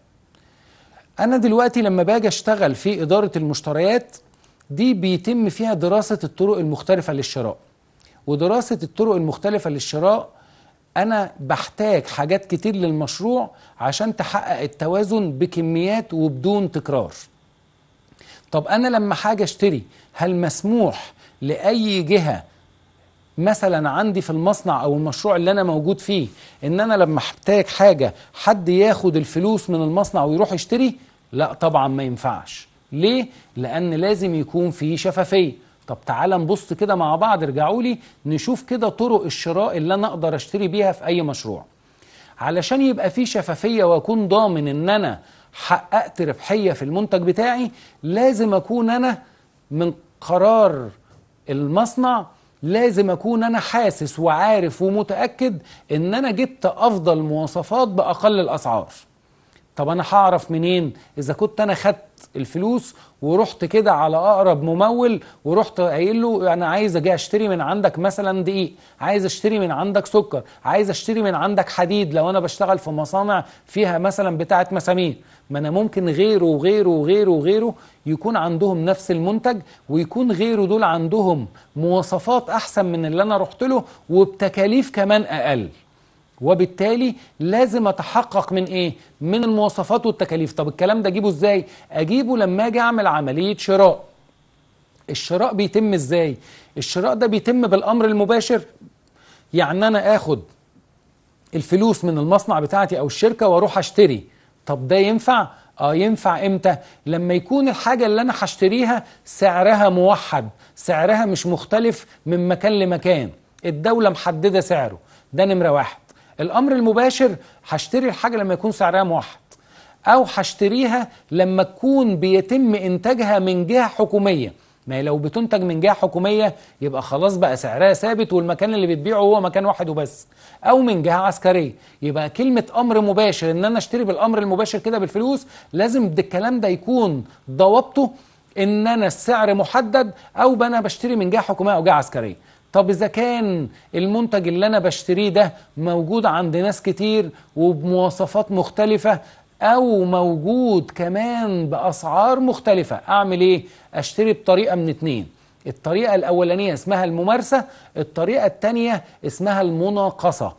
انا دلوقتي لما باجي اشتغل في اداره المشتريات دي بيتم فيها دراسه الطرق المختلفه للشراء ودراسه الطرق المختلفه للشراء انا بحتاج حاجات كتير للمشروع عشان تحقق التوازن بكميات وبدون تكرار طب انا لما حاجه اشتري هل مسموح لاي جهه مثلا عندي في المصنع او المشروع اللي انا موجود فيه ان انا لما احتاج حاجه حد ياخد الفلوس من المصنع ويروح يشتري لا طبعا ما ينفعش ليه لان لازم يكون في شفافيه طب تعال نبص كده مع بعض ارجعوا لي نشوف كده طرق الشراء اللي انا اقدر اشتري بيها في اي مشروع علشان يبقى في شفافيه واكون ضامن ان انا حققت ربحيه في المنتج بتاعي لازم اكون انا من قرار المصنع لازم اكون انا حاسس وعارف ومتاكد ان انا جبت افضل مواصفات باقل الاسعار طب انا هعرف منين اذا كنت انا خدت الفلوس ورحت كده على اقرب ممول ورحت قايل له انا عايز اجي اشتري من عندك مثلا دقيق عايز اشتري من عندك سكر عايز اشتري من عندك حديد لو انا بشتغل في مصانع فيها مثلا بتاعه مسامير ما أنا ممكن غيره وغيره وغيره وغيره يكون عندهم نفس المنتج ويكون غيره دول عندهم مواصفات أحسن من اللي أنا رحت له وبتكاليف كمان أقل وبالتالي لازم اتحقق من ايه من المواصفات والتكاليف طب الكلام ده اجيبه ازاي اجيبه لما اجي اعمل عمليه شراء الشراء بيتم ازاي الشراء ده بيتم بالامر المباشر يعني انا اخد الفلوس من المصنع بتاعتي او الشركه واروح اشتري طب ده ينفع؟ اه ينفع امتى؟ لما يكون الحاجة اللي انا هشتريها سعرها موحد سعرها مش مختلف من مكان لمكان الدولة محددة سعره ده نمرة واحد الامر المباشر هشتري الحاجة لما يكون سعرها موحد او هشتريها لما تكون بيتم انتاجها من جهة حكومية ما هي لو بتنتج من جهه حكوميه يبقى خلاص بقى سعرها ثابت والمكان اللي بتبيعه هو مكان واحد وبس او من جهه عسكريه يبقى كلمه امر مباشر ان انا اشتري بالامر المباشر كده بالفلوس لازم الكلام ده يكون ضوابطه ان انا السعر محدد او انا بشتري من جهه حكوميه او جهه عسكريه طب إذا كان المنتج اللي أنا بشتريه ده موجود عند ناس كتير وبمواصفات مختلفة او موجود كمان باسعار مختلفه اعمل ايه اشتري بطريقه من اتنين الطريقه الاولانيه اسمها الممارسه الطريقه التانية اسمها المناقصه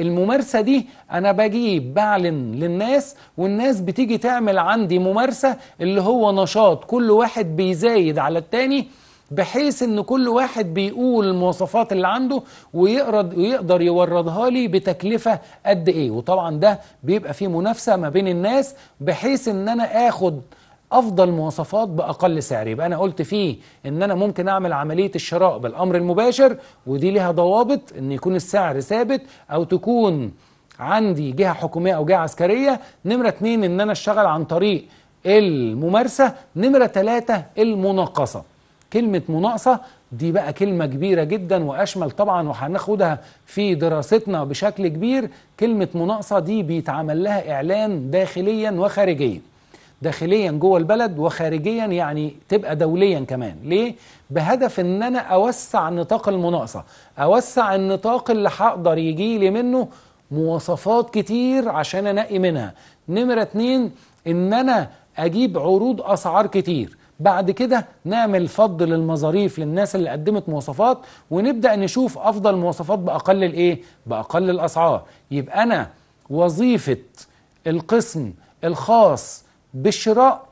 الممارسة دي أنا بجيب بعلن للناس والناس بتيجي تعمل عندي ممارسة اللي هو نشاط كل واحد بيزايد على التاني بحيث ان كل واحد بيقول المواصفات اللي عنده ويقرد ويقدر يوردها لي بتكلفه قد ايه وطبعا ده بيبقى فيه منافسه ما بين الناس بحيث ان انا اخد افضل مواصفات باقل سعر يبقى انا قلت فيه ان انا ممكن اعمل عمليه الشراء بالامر المباشر ودي ليها ضوابط ان يكون السعر ثابت او تكون عندي جهه حكوميه او جهه عسكريه نمره اتنين ان انا اشتغل عن طريق الممارسه نمره تلاته المناقصه كلمة مناقصة دي بقى كلمة كبيرة جدا وأشمل طبعا وهناخدها في دراستنا بشكل كبير كلمة مناقصة دي بيتعمل لها إعلان داخليا وخارجيا داخليا جوه البلد وخارجيا يعني تبقى دوليا كمان ليه بهدف ان انا اوسع نطاق المناقصه اوسع النطاق اللي هقدر يجي لي منه مواصفات كتير عشان انقي منها نمره اتنين ان انا اجيب عروض اسعار كتير بعد كده نعمل فض للمظاريف للناس اللي قدمت مواصفات ونبدأ نشوف أفضل مواصفات بأقل الإيه؟ بأقل الأسعار يبقى أنا وظيفة القسم الخاص بالشراء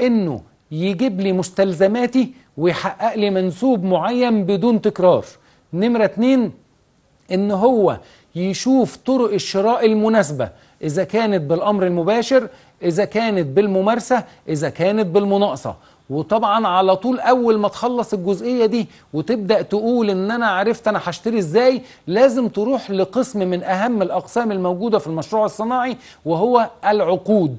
إنه يجيب لي مستلزماتي ويحقق لي منسوب معين بدون تكرار نمرة اتنين إن هو يشوف طرق الشراء المناسبة إذا كانت بالأمر المباشر إذا كانت بالممارسة إذا كانت بالمناقصة وطبعا على طول اول ما تخلص الجزئيه دي وتبدا تقول ان انا عرفت انا هشتري ازاي لازم تروح لقسم من اهم الاقسام الموجوده في المشروع الصناعي وهو العقود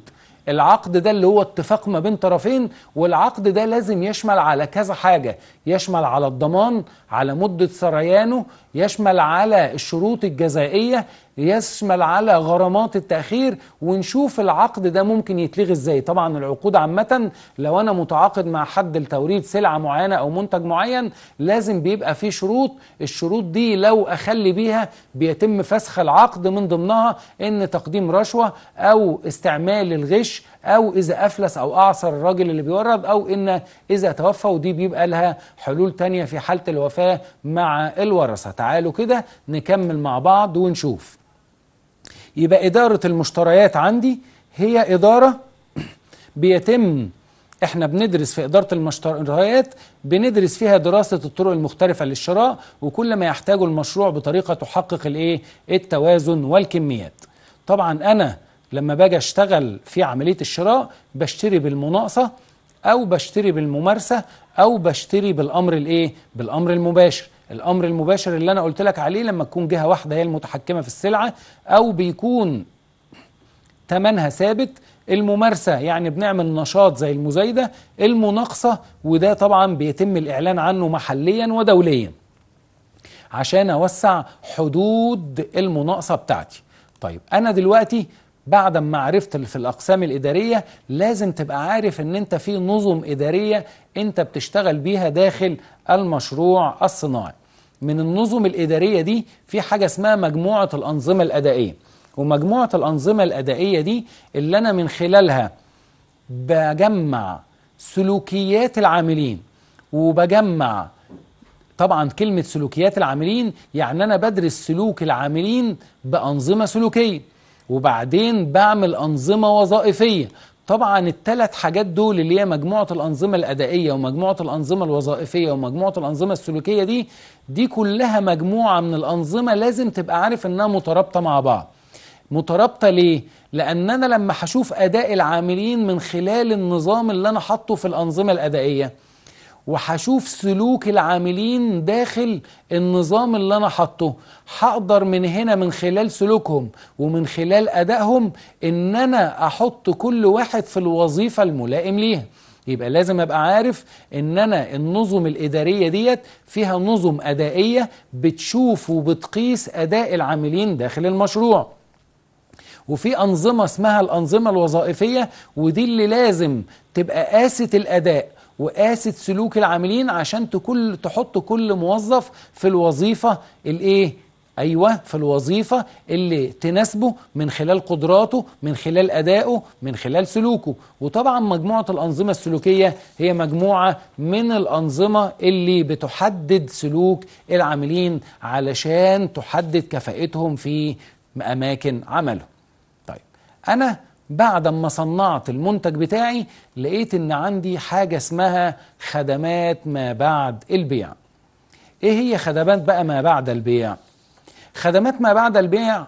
العقد ده اللي هو اتفاق ما بين طرفين والعقد ده لازم يشمل على كذا حاجه يشمل على الضمان على مدة سريانه يشمل على الشروط الجزائية يشمل على غرامات التأخير ونشوف العقد ده ممكن يتلغي ازاي طبعا العقود عامة لو أنا متعاقد مع حد لتوريد سلعة معينة أو منتج معين لازم بيبقى فيه شروط الشروط دي لو أخلي بيها بيتم فسخ العقد من ضمنها أن تقديم رشوة أو استعمال الغش أو إذا أفلس أو أعصر الراجل اللي بيورد أو إن إذا توفى ودي بيبقى لها حلول تانية في حالة الوفاة مع الورثة تعالوا كده نكمل مع بعض ونشوف يبقى إدارة المشتريات عندي هي إدارة بيتم احنا بندرس في إدارة المشتريات بندرس فيها دراسة الطرق المختلفة للشراء وكل ما يحتاجه المشروع بطريقة تحقق الايه التوازن والكميات طبعا أنا لما باجي اشتغل في عمليه الشراء بشتري بالمناقصه او بشتري بالممارسه او بشتري بالامر الايه بالامر المباشر الامر المباشر اللي انا قلت لك عليه لما تكون جهه واحده هي المتحكمه في السلعه او بيكون ثمنها ثابت الممارسه يعني بنعمل نشاط زي المزايده المناقصه وده طبعا بيتم الاعلان عنه محليا ودوليا عشان اوسع حدود المناقصه بتاعتي طيب انا دلوقتي بعد ما عرفت في الأقسام الإدارية لازم تبقى عارف أن أنت في نظم إدارية أنت بتشتغل بيها داخل المشروع الصناعي من النظم الإدارية دي في حاجة اسمها مجموعة الأنظمة الأدائية ومجموعة الأنظمة الأدائية دي اللي أنا من خلالها بجمع سلوكيات العاملين وبجمع طبعا كلمة سلوكيات العاملين يعني أنا بدرس سلوك العاملين بأنظمة سلوكية وبعدين بعمل أنظمة وظائفية طبعا الثلاث حاجات دول اللي هي مجموعة الأنظمة الأدائية ومجموعة الأنظمة الوظائفية ومجموعة الأنظمة السلوكية دي دي كلها مجموعة من الأنظمة لازم تبقى عارف إنها مترابطة مع بعض مترابطة ليه؟ لأن أنا لما هشوف أداء العاملين من خلال النظام اللي أنا حاطه في الأنظمة الأدائية وهشوف سلوك العاملين داخل النظام اللي انا حاطه هقدر من هنا من خلال سلوكهم ومن خلال ادائهم ان انا احط كل واحد في الوظيفه الملائم ليها يبقى لازم ابقى عارف ان انا النظم الاداريه ديت فيها نظم ادائيه بتشوف وبتقيس اداء العاملين داخل المشروع وفي انظمه اسمها الانظمه الوظائفيه ودي اللي لازم تبقى قاسه الاداء وقاسة سلوك العاملين عشان تكل تحط كل موظف في الوظيفة الايه ايوه في الوظيفه اللي تناسبه من خلال قدراته من خلال ادائه من خلال سلوكه وطبعا مجموعه الانظمه السلوكيه هي مجموعه من الانظمه اللي بتحدد سلوك العاملين علشان تحدد كفاءتهم في اماكن عمله. طيب انا بعد ما صنعت المنتج بتاعي لقيت ان عندي حاجة اسمها خدمات ما بعد البيع ايه هي خدمات بقى ما بعد البيع خدمات ما بعد البيع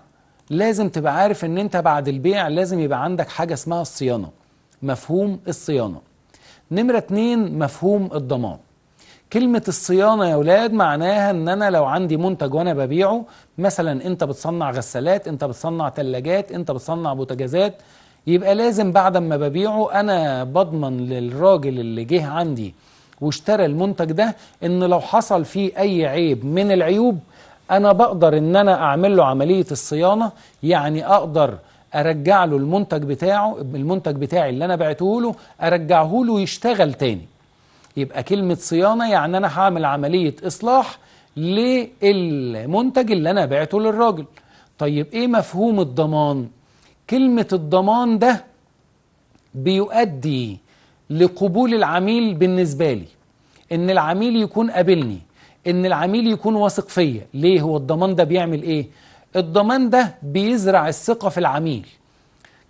لازم تبقى عارف ان انت بعد البيع لازم يبقى عندك حاجة اسمها الصيانة مفهوم الصيانة نمرة اتنين مفهوم الضمان كلمة الصيانة يا ولاد معناها ان انا لو عندي منتج وانا ببيعه مثلا انت بتصنع غسالات انت بتصنع تلاجات انت بتصنع بوتجازات يبقى لازم بعد ما ببيعه انا بضمن للراجل اللي جه عندي واشترى المنتج ده ان لو حصل فيه اي عيب من العيوب انا بقدر ان انا اعمل له عمليه الصيانه يعني اقدر ارجع له المنتج بتاعه المنتج بتاعي اللي انا بعته له ارجعه له يشتغل تاني يبقى كلمه صيانه يعني انا هعمل عمليه اصلاح للمنتج اللي انا بعته للراجل طيب ايه مفهوم الضمان كلمة الضمان ده بيؤدي لقبول العميل بالنسبة لي ان العميل يكون قابلني ان العميل يكون واثق فيا ليه هو الضمان ده بيعمل ايه الضمان ده بيزرع الثقة في العميل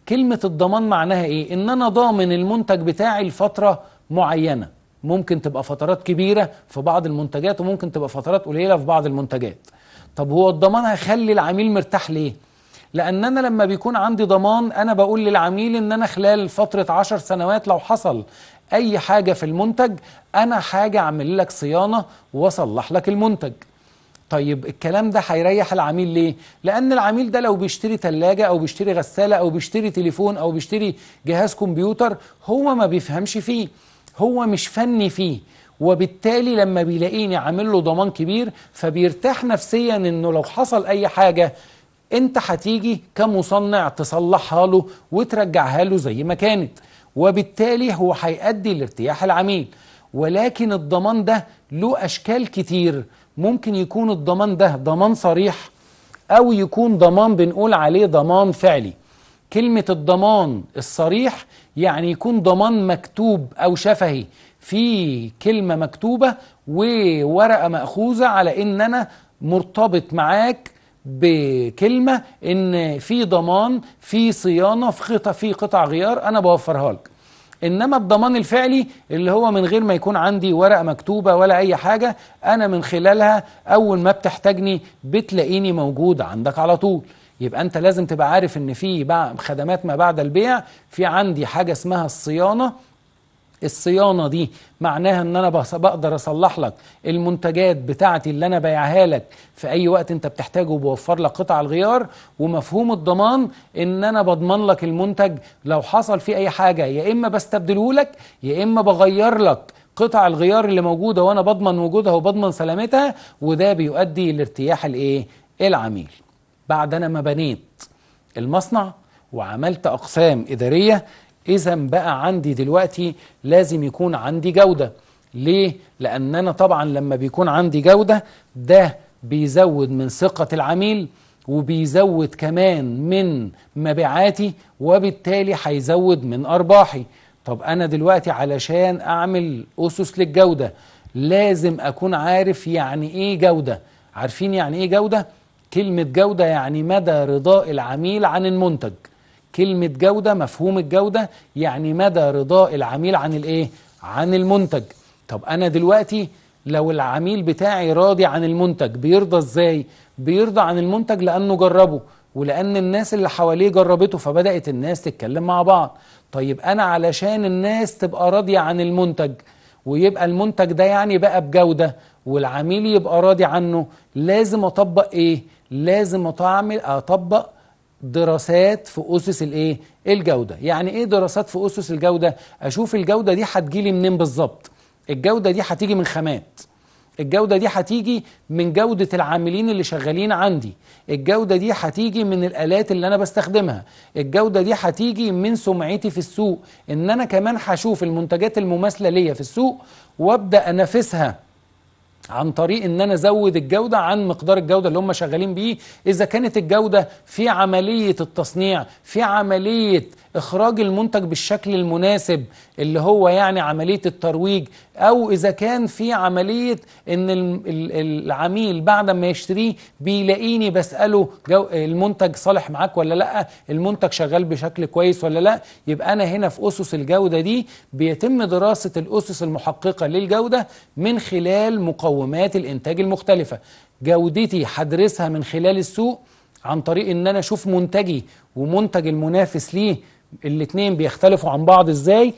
كلمة الضمان معناها ايه ان انا ضامن المنتج بتاعي لفترة معينة ممكن تبقى فترات كبيرة في بعض المنتجات وممكن تبقى فترات قليلة في بعض المنتجات طب هو الضمان هيخلي العميل مرتاح ليه لان انا لما بيكون عندي ضمان انا بقول للعميل ان انا خلال فتره عشر سنوات لو حصل اي حاجه في المنتج انا حاجه اعمل لك صيانه واصلح لك المنتج طيب الكلام ده هيريح العميل ليه؟ لأن العميل ده لو بيشتري تلاجة أو بيشتري غسالة أو بيشتري تليفون أو بيشتري جهاز كمبيوتر هو ما بيفهمش فيه هو مش فني فيه وبالتالي لما بيلاقيني عامل له ضمان كبير فبيرتاح نفسيا انه لو حصل اي حاجه انت هتيجي كمصنع تصلحها له وترجعها له زي ما كانت وبالتالي هو هيؤدي لارتياح العميل ولكن الضمان ده له اشكال كتير ممكن يكون الضمان ده ضمان صريح او يكون ضمان بنقول عليه ضمان فعلي كلمة الضمان الصريح يعني يكون ضمان مكتوب أو شفهي في كلمة مكتوبة وورقة مأخوذة على إن أنا مرتبط معاك بكلمة ان في ضمان في صيانة في قطع, في قطع غيار انا بوفرها لك انما الضمان الفعلي اللي هو من غير ما يكون عندي ورقه مكتوبه ولا اي حاجه انا من خلالها اول ما بتحتاجني بتلاقيني موجود عندك على طول يبقى انت لازم تبقى عارف ان في خدمات ما بعد البيع في عندي حاجه اسمها الصيانه الصيانه دي معناها ان انا بقدر اصلح لك المنتجات بتاعتي اللي انا بايعها لك في اي وقت انت بتحتاجه وبوفر لك قطع الغيار ومفهوم الضمان ان انا بضمن لك المنتج لو حصل فيه اي حاجه يا اما بستبدله لك يا اما بغير لك قطع الغيار اللي موجوده وانا بضمن وجودها وبضمن سلامتها وده بيؤدي لارتياح الايه العميل بعد انا ما بنيت المصنع وعملت اقسام اداريه إذا بقى عندي دلوقتي لازم يكون عندي جودة ليه؟ لأن أنا طبعا لما بيكون عندي جودة ده بيزود من ثقة العميل وبيزود كمان من مبيعاتي وبالتالي هيزود من أرباحي طب أنا دلوقتي علشان أعمل أسس للجودة لازم أكون عارف يعني إيه جودة عارفين يعني إيه جودة؟ كلمة جودة يعني مدى رضاء العميل عن المنتج كلمة جودة مفهوم الجودة يعني مدى رضاء العميل عن الايه عن المنتج طب انا دلوقتي لو العميل بتاعي راضي عن المنتج بيرضى ازاي بيرضى عن المنتج لانه جربه ولان الناس اللي حواليه جربته فبدات الناس تتكلم مع بعض طيب انا علشان الناس تبقى راضيه عن المنتج ويبقى المنتج ده يعني بقى بجوده والعميل يبقى راضي عنه لازم اطبق ايه لازم اعمل اطبق دراسات في أسس الإيه؟ الجودة يعني إيه دراسات في أسس الجودة؟ أشوف الجودة دي هتجيلي منين بالظبط الجودة دي هتيجي من خامات الجودة دي هتيجي من جودة العاملين اللي شغالين عندي الجودة دي هتيجي من الآلات اللي أنا بستخدمها الجودة دي هتيجي من سمعتي في السوق إن أنا كمان هشوف المنتجات المماثلة ليا في السوق وأبدأ أنافسها عن طريق ان انا ازود الجوده عن مقدار الجوده اللي هم شغالين بيه اذا كانت الجوده في عمليه التصنيع في عمليه إخراج المنتج بالشكل المناسب اللي هو يعني عملية الترويج أو إذا كان في عملية إن العميل بعد ما يشتريه بيلاقيني بسأله جو المنتج صالح معاك ولا لأ المنتج شغال بشكل كويس ولا لأ يبقى أنا هنا في أسس الجودة دي بيتم دراسة الأسس المحققة للجودة من خلال مقومات الإنتاج المختلفة جودتي حدرسها من خلال السوق عن طريق ان انا اشوف منتجي ومنتج المنافس ليه الاثنين بيختلفوا عن بعض ازاي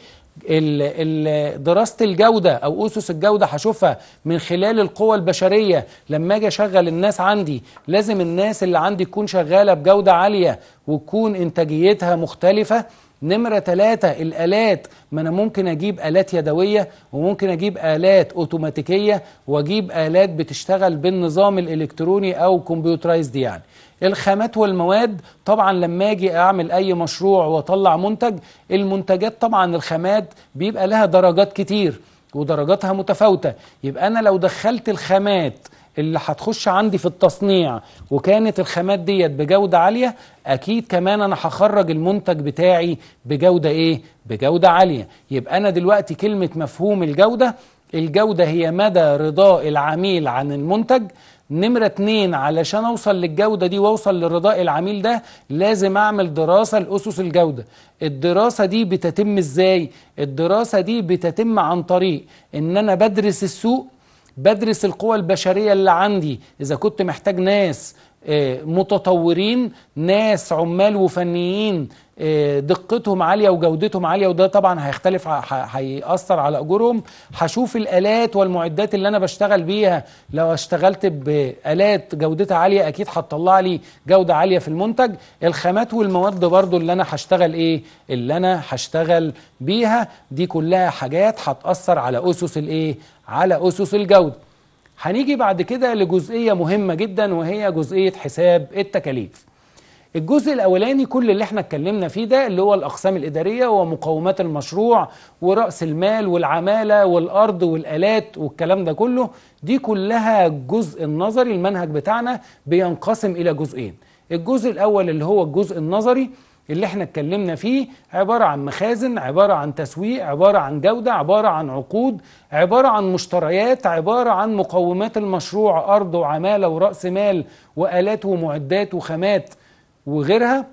دراسة الجودة أو أسس الجودة هشوفها من خلال القوى البشرية لما أجي أشغل الناس عندي لازم الناس اللي عندي تكون شغالة بجودة عالية وتكون إنتاجيتها مختلفة نمرة ثلاثة الآلات ما أنا ممكن أجيب آلات يدوية وممكن أجيب آلات أوتوماتيكية وأجيب آلات بتشتغل بالنظام الإلكتروني أو كمبيوترايزد يعني الخامات والمواد طبعا لما أجي أعمل أي مشروع وأطلع منتج المنتجات طبعا الخامات بيبقى لها درجات كتير ودرجاتها متفاوتة يبقى أنا لو دخلت الخامات اللي هتخش عندي في التصنيع وكانت الخامات ديت بجودة عالية أكيد كمان أنا هخرج المنتج بتاعي بجودة إيه؟ بجودة عالية يبقى أنا دلوقتي كلمة مفهوم الجودة الجودة هي مدى رضاء العميل عن المنتج نمرة اتنين علشان اوصل للجودة دي واوصل لرضاء العميل ده لازم اعمل دراسة لأسس الجودة الدراسة دي بتتم ازاي؟ الدراسة دي بتتم عن طريق ان انا بدرس السوق بدرس القوى البشرية اللي عندي إذا كنت محتاج ناس آه، متطورين ناس عمال وفنيين آه، دقتهم عاليه وجودتهم عاليه وده طبعا هيختلف هيأثر على اجورهم هشوف الالات والمعدات اللي انا بشتغل بيها لو اشتغلت بالات جودتها عاليه اكيد هتطلع لي جوده عاليه في المنتج الخامات والمواد برضو اللي انا هشتغل ايه اللي انا هشتغل بيها دي كلها حاجات هتأثر على اسس الايه على اسس الجوده هنيجي بعد كده لجزئيه مهمه جدا وهي جزئيه حساب التكاليف الجزء الاولاني كل اللي احنا اتكلمنا فيه ده اللي هو الاقسام الاداريه ومقومات المشروع وراس المال والعماله والارض والالات والكلام ده كله دي كلها الجزء النظري المنهج بتاعنا بينقسم الى جزئين الجزء الاول اللي هو الجزء النظري اللي احنا اتكلمنا فيه عبارة عن مخازن عبارة عن تسويق عبارة عن جودة عبارة عن عقود عبارة عن مشتريات عبارة عن مقومات المشروع أرض وعمالة ورأس مال وآلات ومعدات وخامات وغيرها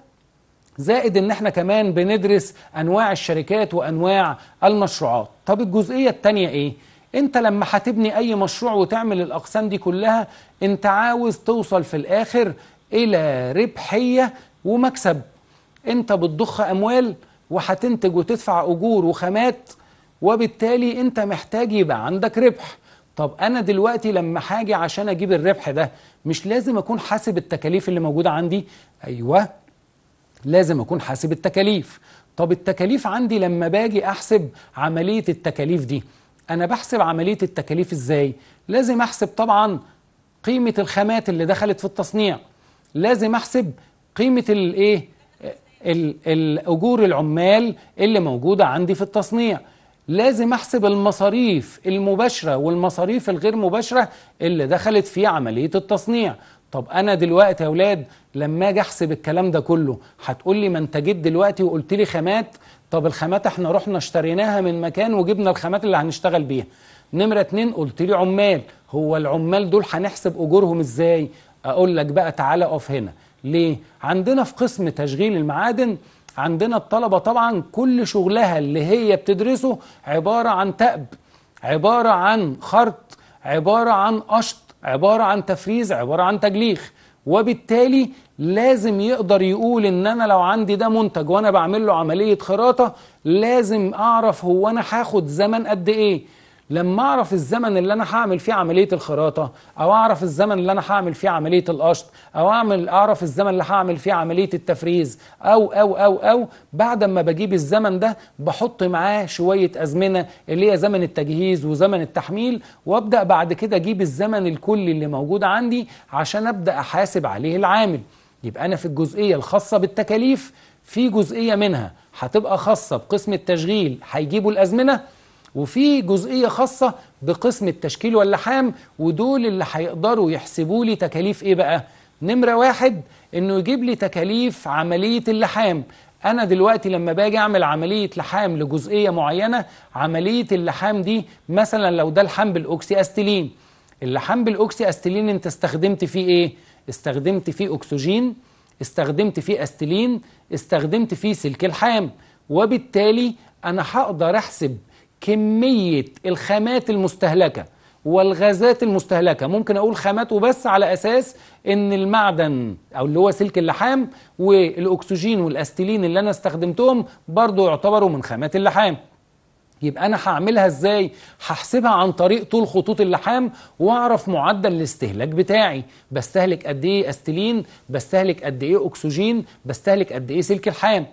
زائد ان احنا كمان بندرس انواع الشركات وانواع المشروعات طب الجزئيه الثانيه ايه انت لما هتبني اي مشروع وتعمل الاقسام دي كلها انت عاوز توصل في الاخر الى ربحيه ومكسب انت بتضخ اموال وهتنتج وتدفع اجور وخامات وبالتالي انت محتاج يبقى عندك ربح طب انا دلوقتي لما هاجي عشان اجيب الربح ده مش لازم اكون حاسب التكاليف اللي موجوده عندي ايوه لازم اكون حاسب التكاليف طب التكاليف عندي لما باجي احسب عمليه التكاليف دي انا بحسب عمليه التكاليف ازاي لازم احسب طبعا قيمه الخامات اللي دخلت في التصنيع لازم احسب قيمه الايه الاجور العمال اللي موجوده عندي في التصنيع لازم احسب المصاريف المباشره والمصاريف الغير مباشره اللي دخلت في عمليه التصنيع طب انا دلوقتي يا اولاد لما اجي احسب الكلام ده كله هتقول لي ما انت جيت دلوقتي وقلت لي خامات طب الخامات احنا رحنا اشتريناها من مكان وجبنا الخامات اللي هنشتغل بيها نمره اتنين قلت لي عمال هو العمال دول هنحسب اجورهم ازاي اقول لك بقى تعالى اقف هنا ليه عندنا في قسم تشغيل المعادن عندنا الطلبة طبعا كل شغلها اللي هي بتدرسه عبارة عن تأب عبارة عن خرط عبارة عن قشط عبارة عن تفريز عبارة عن تجليخ وبالتالي لازم يقدر يقول ان انا لو عندي ده منتج وانا بعمل له عملية خراطة لازم اعرف هو انا هاخد زمن قد ايه لما اعرف الزمن اللي انا هعمل فيه عمليه الخراطه او اعرف الزمن اللي انا هعمل فيه عمليه القشط او اعمل اعرف الزمن اللي هعمل فيه عمليه التفريز او او او او بعد ما بجيب الزمن ده بحط معاه شويه ازمنه اللي هي زمن التجهيز وزمن التحميل وابدا بعد كده اجيب الزمن الكلي اللي موجود عندي عشان ابدا احاسب عليه العامل يبقى انا في الجزئيه الخاصه بالتكاليف في جزئيه منها هتبقى خاصه بقسم التشغيل هيجيبوا الازمنه وفي جزئية خاصة بقسم التشكيل واللحام ودول اللي هيقدروا يحسبوا لي تكاليف ايه بقى نمرة واحد انه يجيب لي تكاليف عملية اللحام انا دلوقتي لما باجي اعمل عمليه لحام لجزئيه معينه عمليه اللحام دي مثلا لو ده لحام بالاوكسي استيلين اللحام بالاوكسي استيلين انت استخدمت فيه ايه استخدمت فيه اكسجين استخدمت فيه استيلين استخدمت فيه سلك الحام وبالتالي انا هقدر احسب كمية الخامات المستهلكة والغازات المستهلكة ممكن أقول خامات وبس على أساس أن المعدن أو اللي هو سلك اللحام والأكسجين والأستيلين اللي أنا استخدمتهم برضو يعتبروا من خامات اللحام يبقى أنا هعملها إزاي؟ هحسبها عن طريق طول خطوط اللحام وأعرف معدل الاستهلاك بتاعي بستهلك قد إيه أستيلين بستهلك قد إيه أكسجين بستهلك قد إيه سلك الحام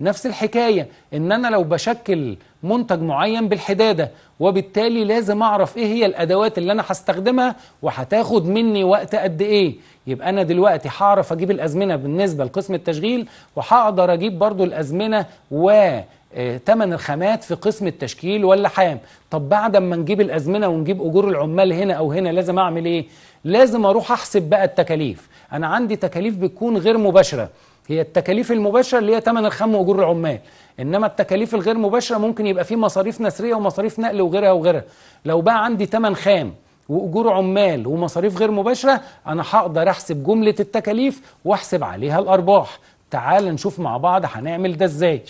نفس الحكاية ان انا لو بشكل منتج معين بالحدادة وبالتالي لازم اعرف ايه هي الادوات اللي انا هستخدمها وهتاخد مني وقت قد ايه يبقى انا دلوقتي هعرف اجيب الازمنة بالنسبة لقسم التشغيل وهقدر اجيب برضو الازمنة و آه، تمن الخامات في قسم التشكيل واللحام طب بعد ما نجيب الازمنه ونجيب اجور العمال هنا او هنا لازم اعمل ايه لازم اروح احسب بقى التكاليف انا عندي تكاليف بتكون غير مباشره هي التكاليف المباشره اللي هي ثمن الخام واجور العمال انما التكاليف الغير مباشره ممكن يبقى في مصاريف نسريه ومصاريف نقل وغيرها وغيرها لو بقى عندي ثمن خام واجور عمال ومصاريف غير مباشره انا هقدر احسب جمله التكاليف واحسب عليها الارباح تعال نشوف مع بعض هنعمل ده ازاي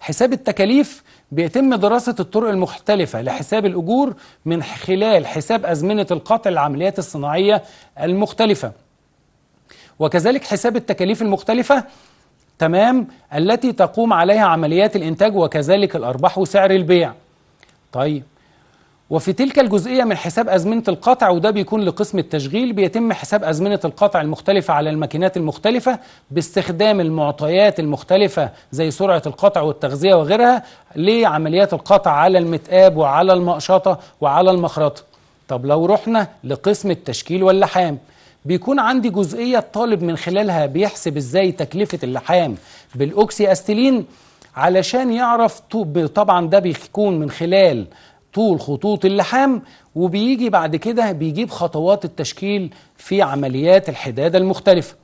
حساب التكاليف بيتم دراسة الطرق المختلفة لحساب الأجور من خلال حساب أزمنة القطع العمليات الصناعية المختلفة وكذلك حساب التكاليف المختلفة تمام التي تقوم عليها عمليات الإنتاج وكذلك الأرباح وسعر البيع طيب وفي تلك الجزئية من حساب أزمنة القطع وده بيكون لقسم التشغيل بيتم حساب أزمنة القطع المختلفة على الماكينات المختلفة باستخدام المعطيات المختلفة زي سرعة القطع والتغذية وغيرها لعمليات القطع على المتقاب وعلى المقشطة وعلى المخرطة طب لو رحنا لقسم التشكيل واللحام بيكون عندي جزئية الطالب من خلالها بيحسب ازاي تكلفة اللحام بالأوكسي أستيلين علشان يعرف طبعا ده بيكون من خلال طول خطوط اللحام وبيجي بعد كده بيجيب خطوات التشكيل في عمليات الحدادة المختلفة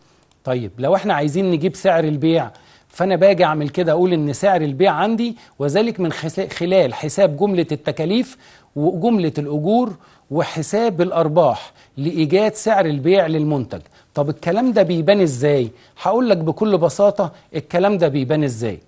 طيب لو احنا عايزين نجيب سعر البيع فانا باجي اعمل كده اقول ان سعر البيع عندي وذلك من خلال حساب جمله التكاليف وجمله الاجور وحساب الأرباح لإيجاد سعر البيع للمنتج طب الكلام ده بيبان إزاي؟ هقول لك بكل بساطة الكلام ده بيبان إزاي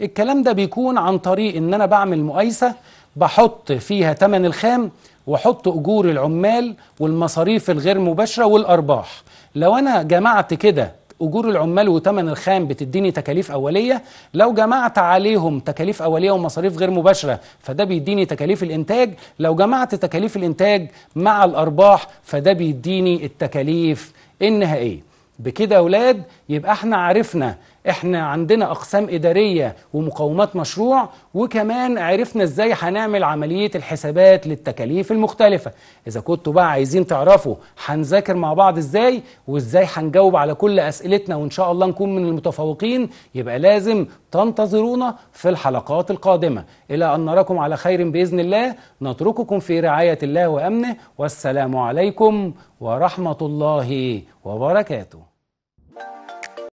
الكلام ده بيكون عن طريق إن أنا بعمل مقايسة بحط فيها تمن الخام واحط اجور العمال والمصاريف الغير مباشره والارباح لو انا جمعت كده اجور العمال وثمن الخام بتديني تكاليف اوليه لو جمعت عليهم تكاليف اوليه ومصاريف غير مباشره فده بيديني تكاليف الانتاج لو جمعت تكاليف الانتاج مع الارباح فده بيديني التكاليف النهائيه بكده يا اولاد يبقى احنا عرفنا احنا عندنا اقسام اداريه ومقومات مشروع وكمان عرفنا ازاي هنعمل عمليه الحسابات للتكاليف المختلفه اذا كنتوا بقى عايزين تعرفوا هنذاكر مع بعض ازاي وازاي هنجاوب على كل اسئلتنا وان شاء الله نكون من المتفوقين يبقى لازم تنتظرونا في الحلقات القادمه الى ان نراكم على خير باذن الله نترككم في رعايه الله وامنه والسلام عليكم ورحمه الله وبركاته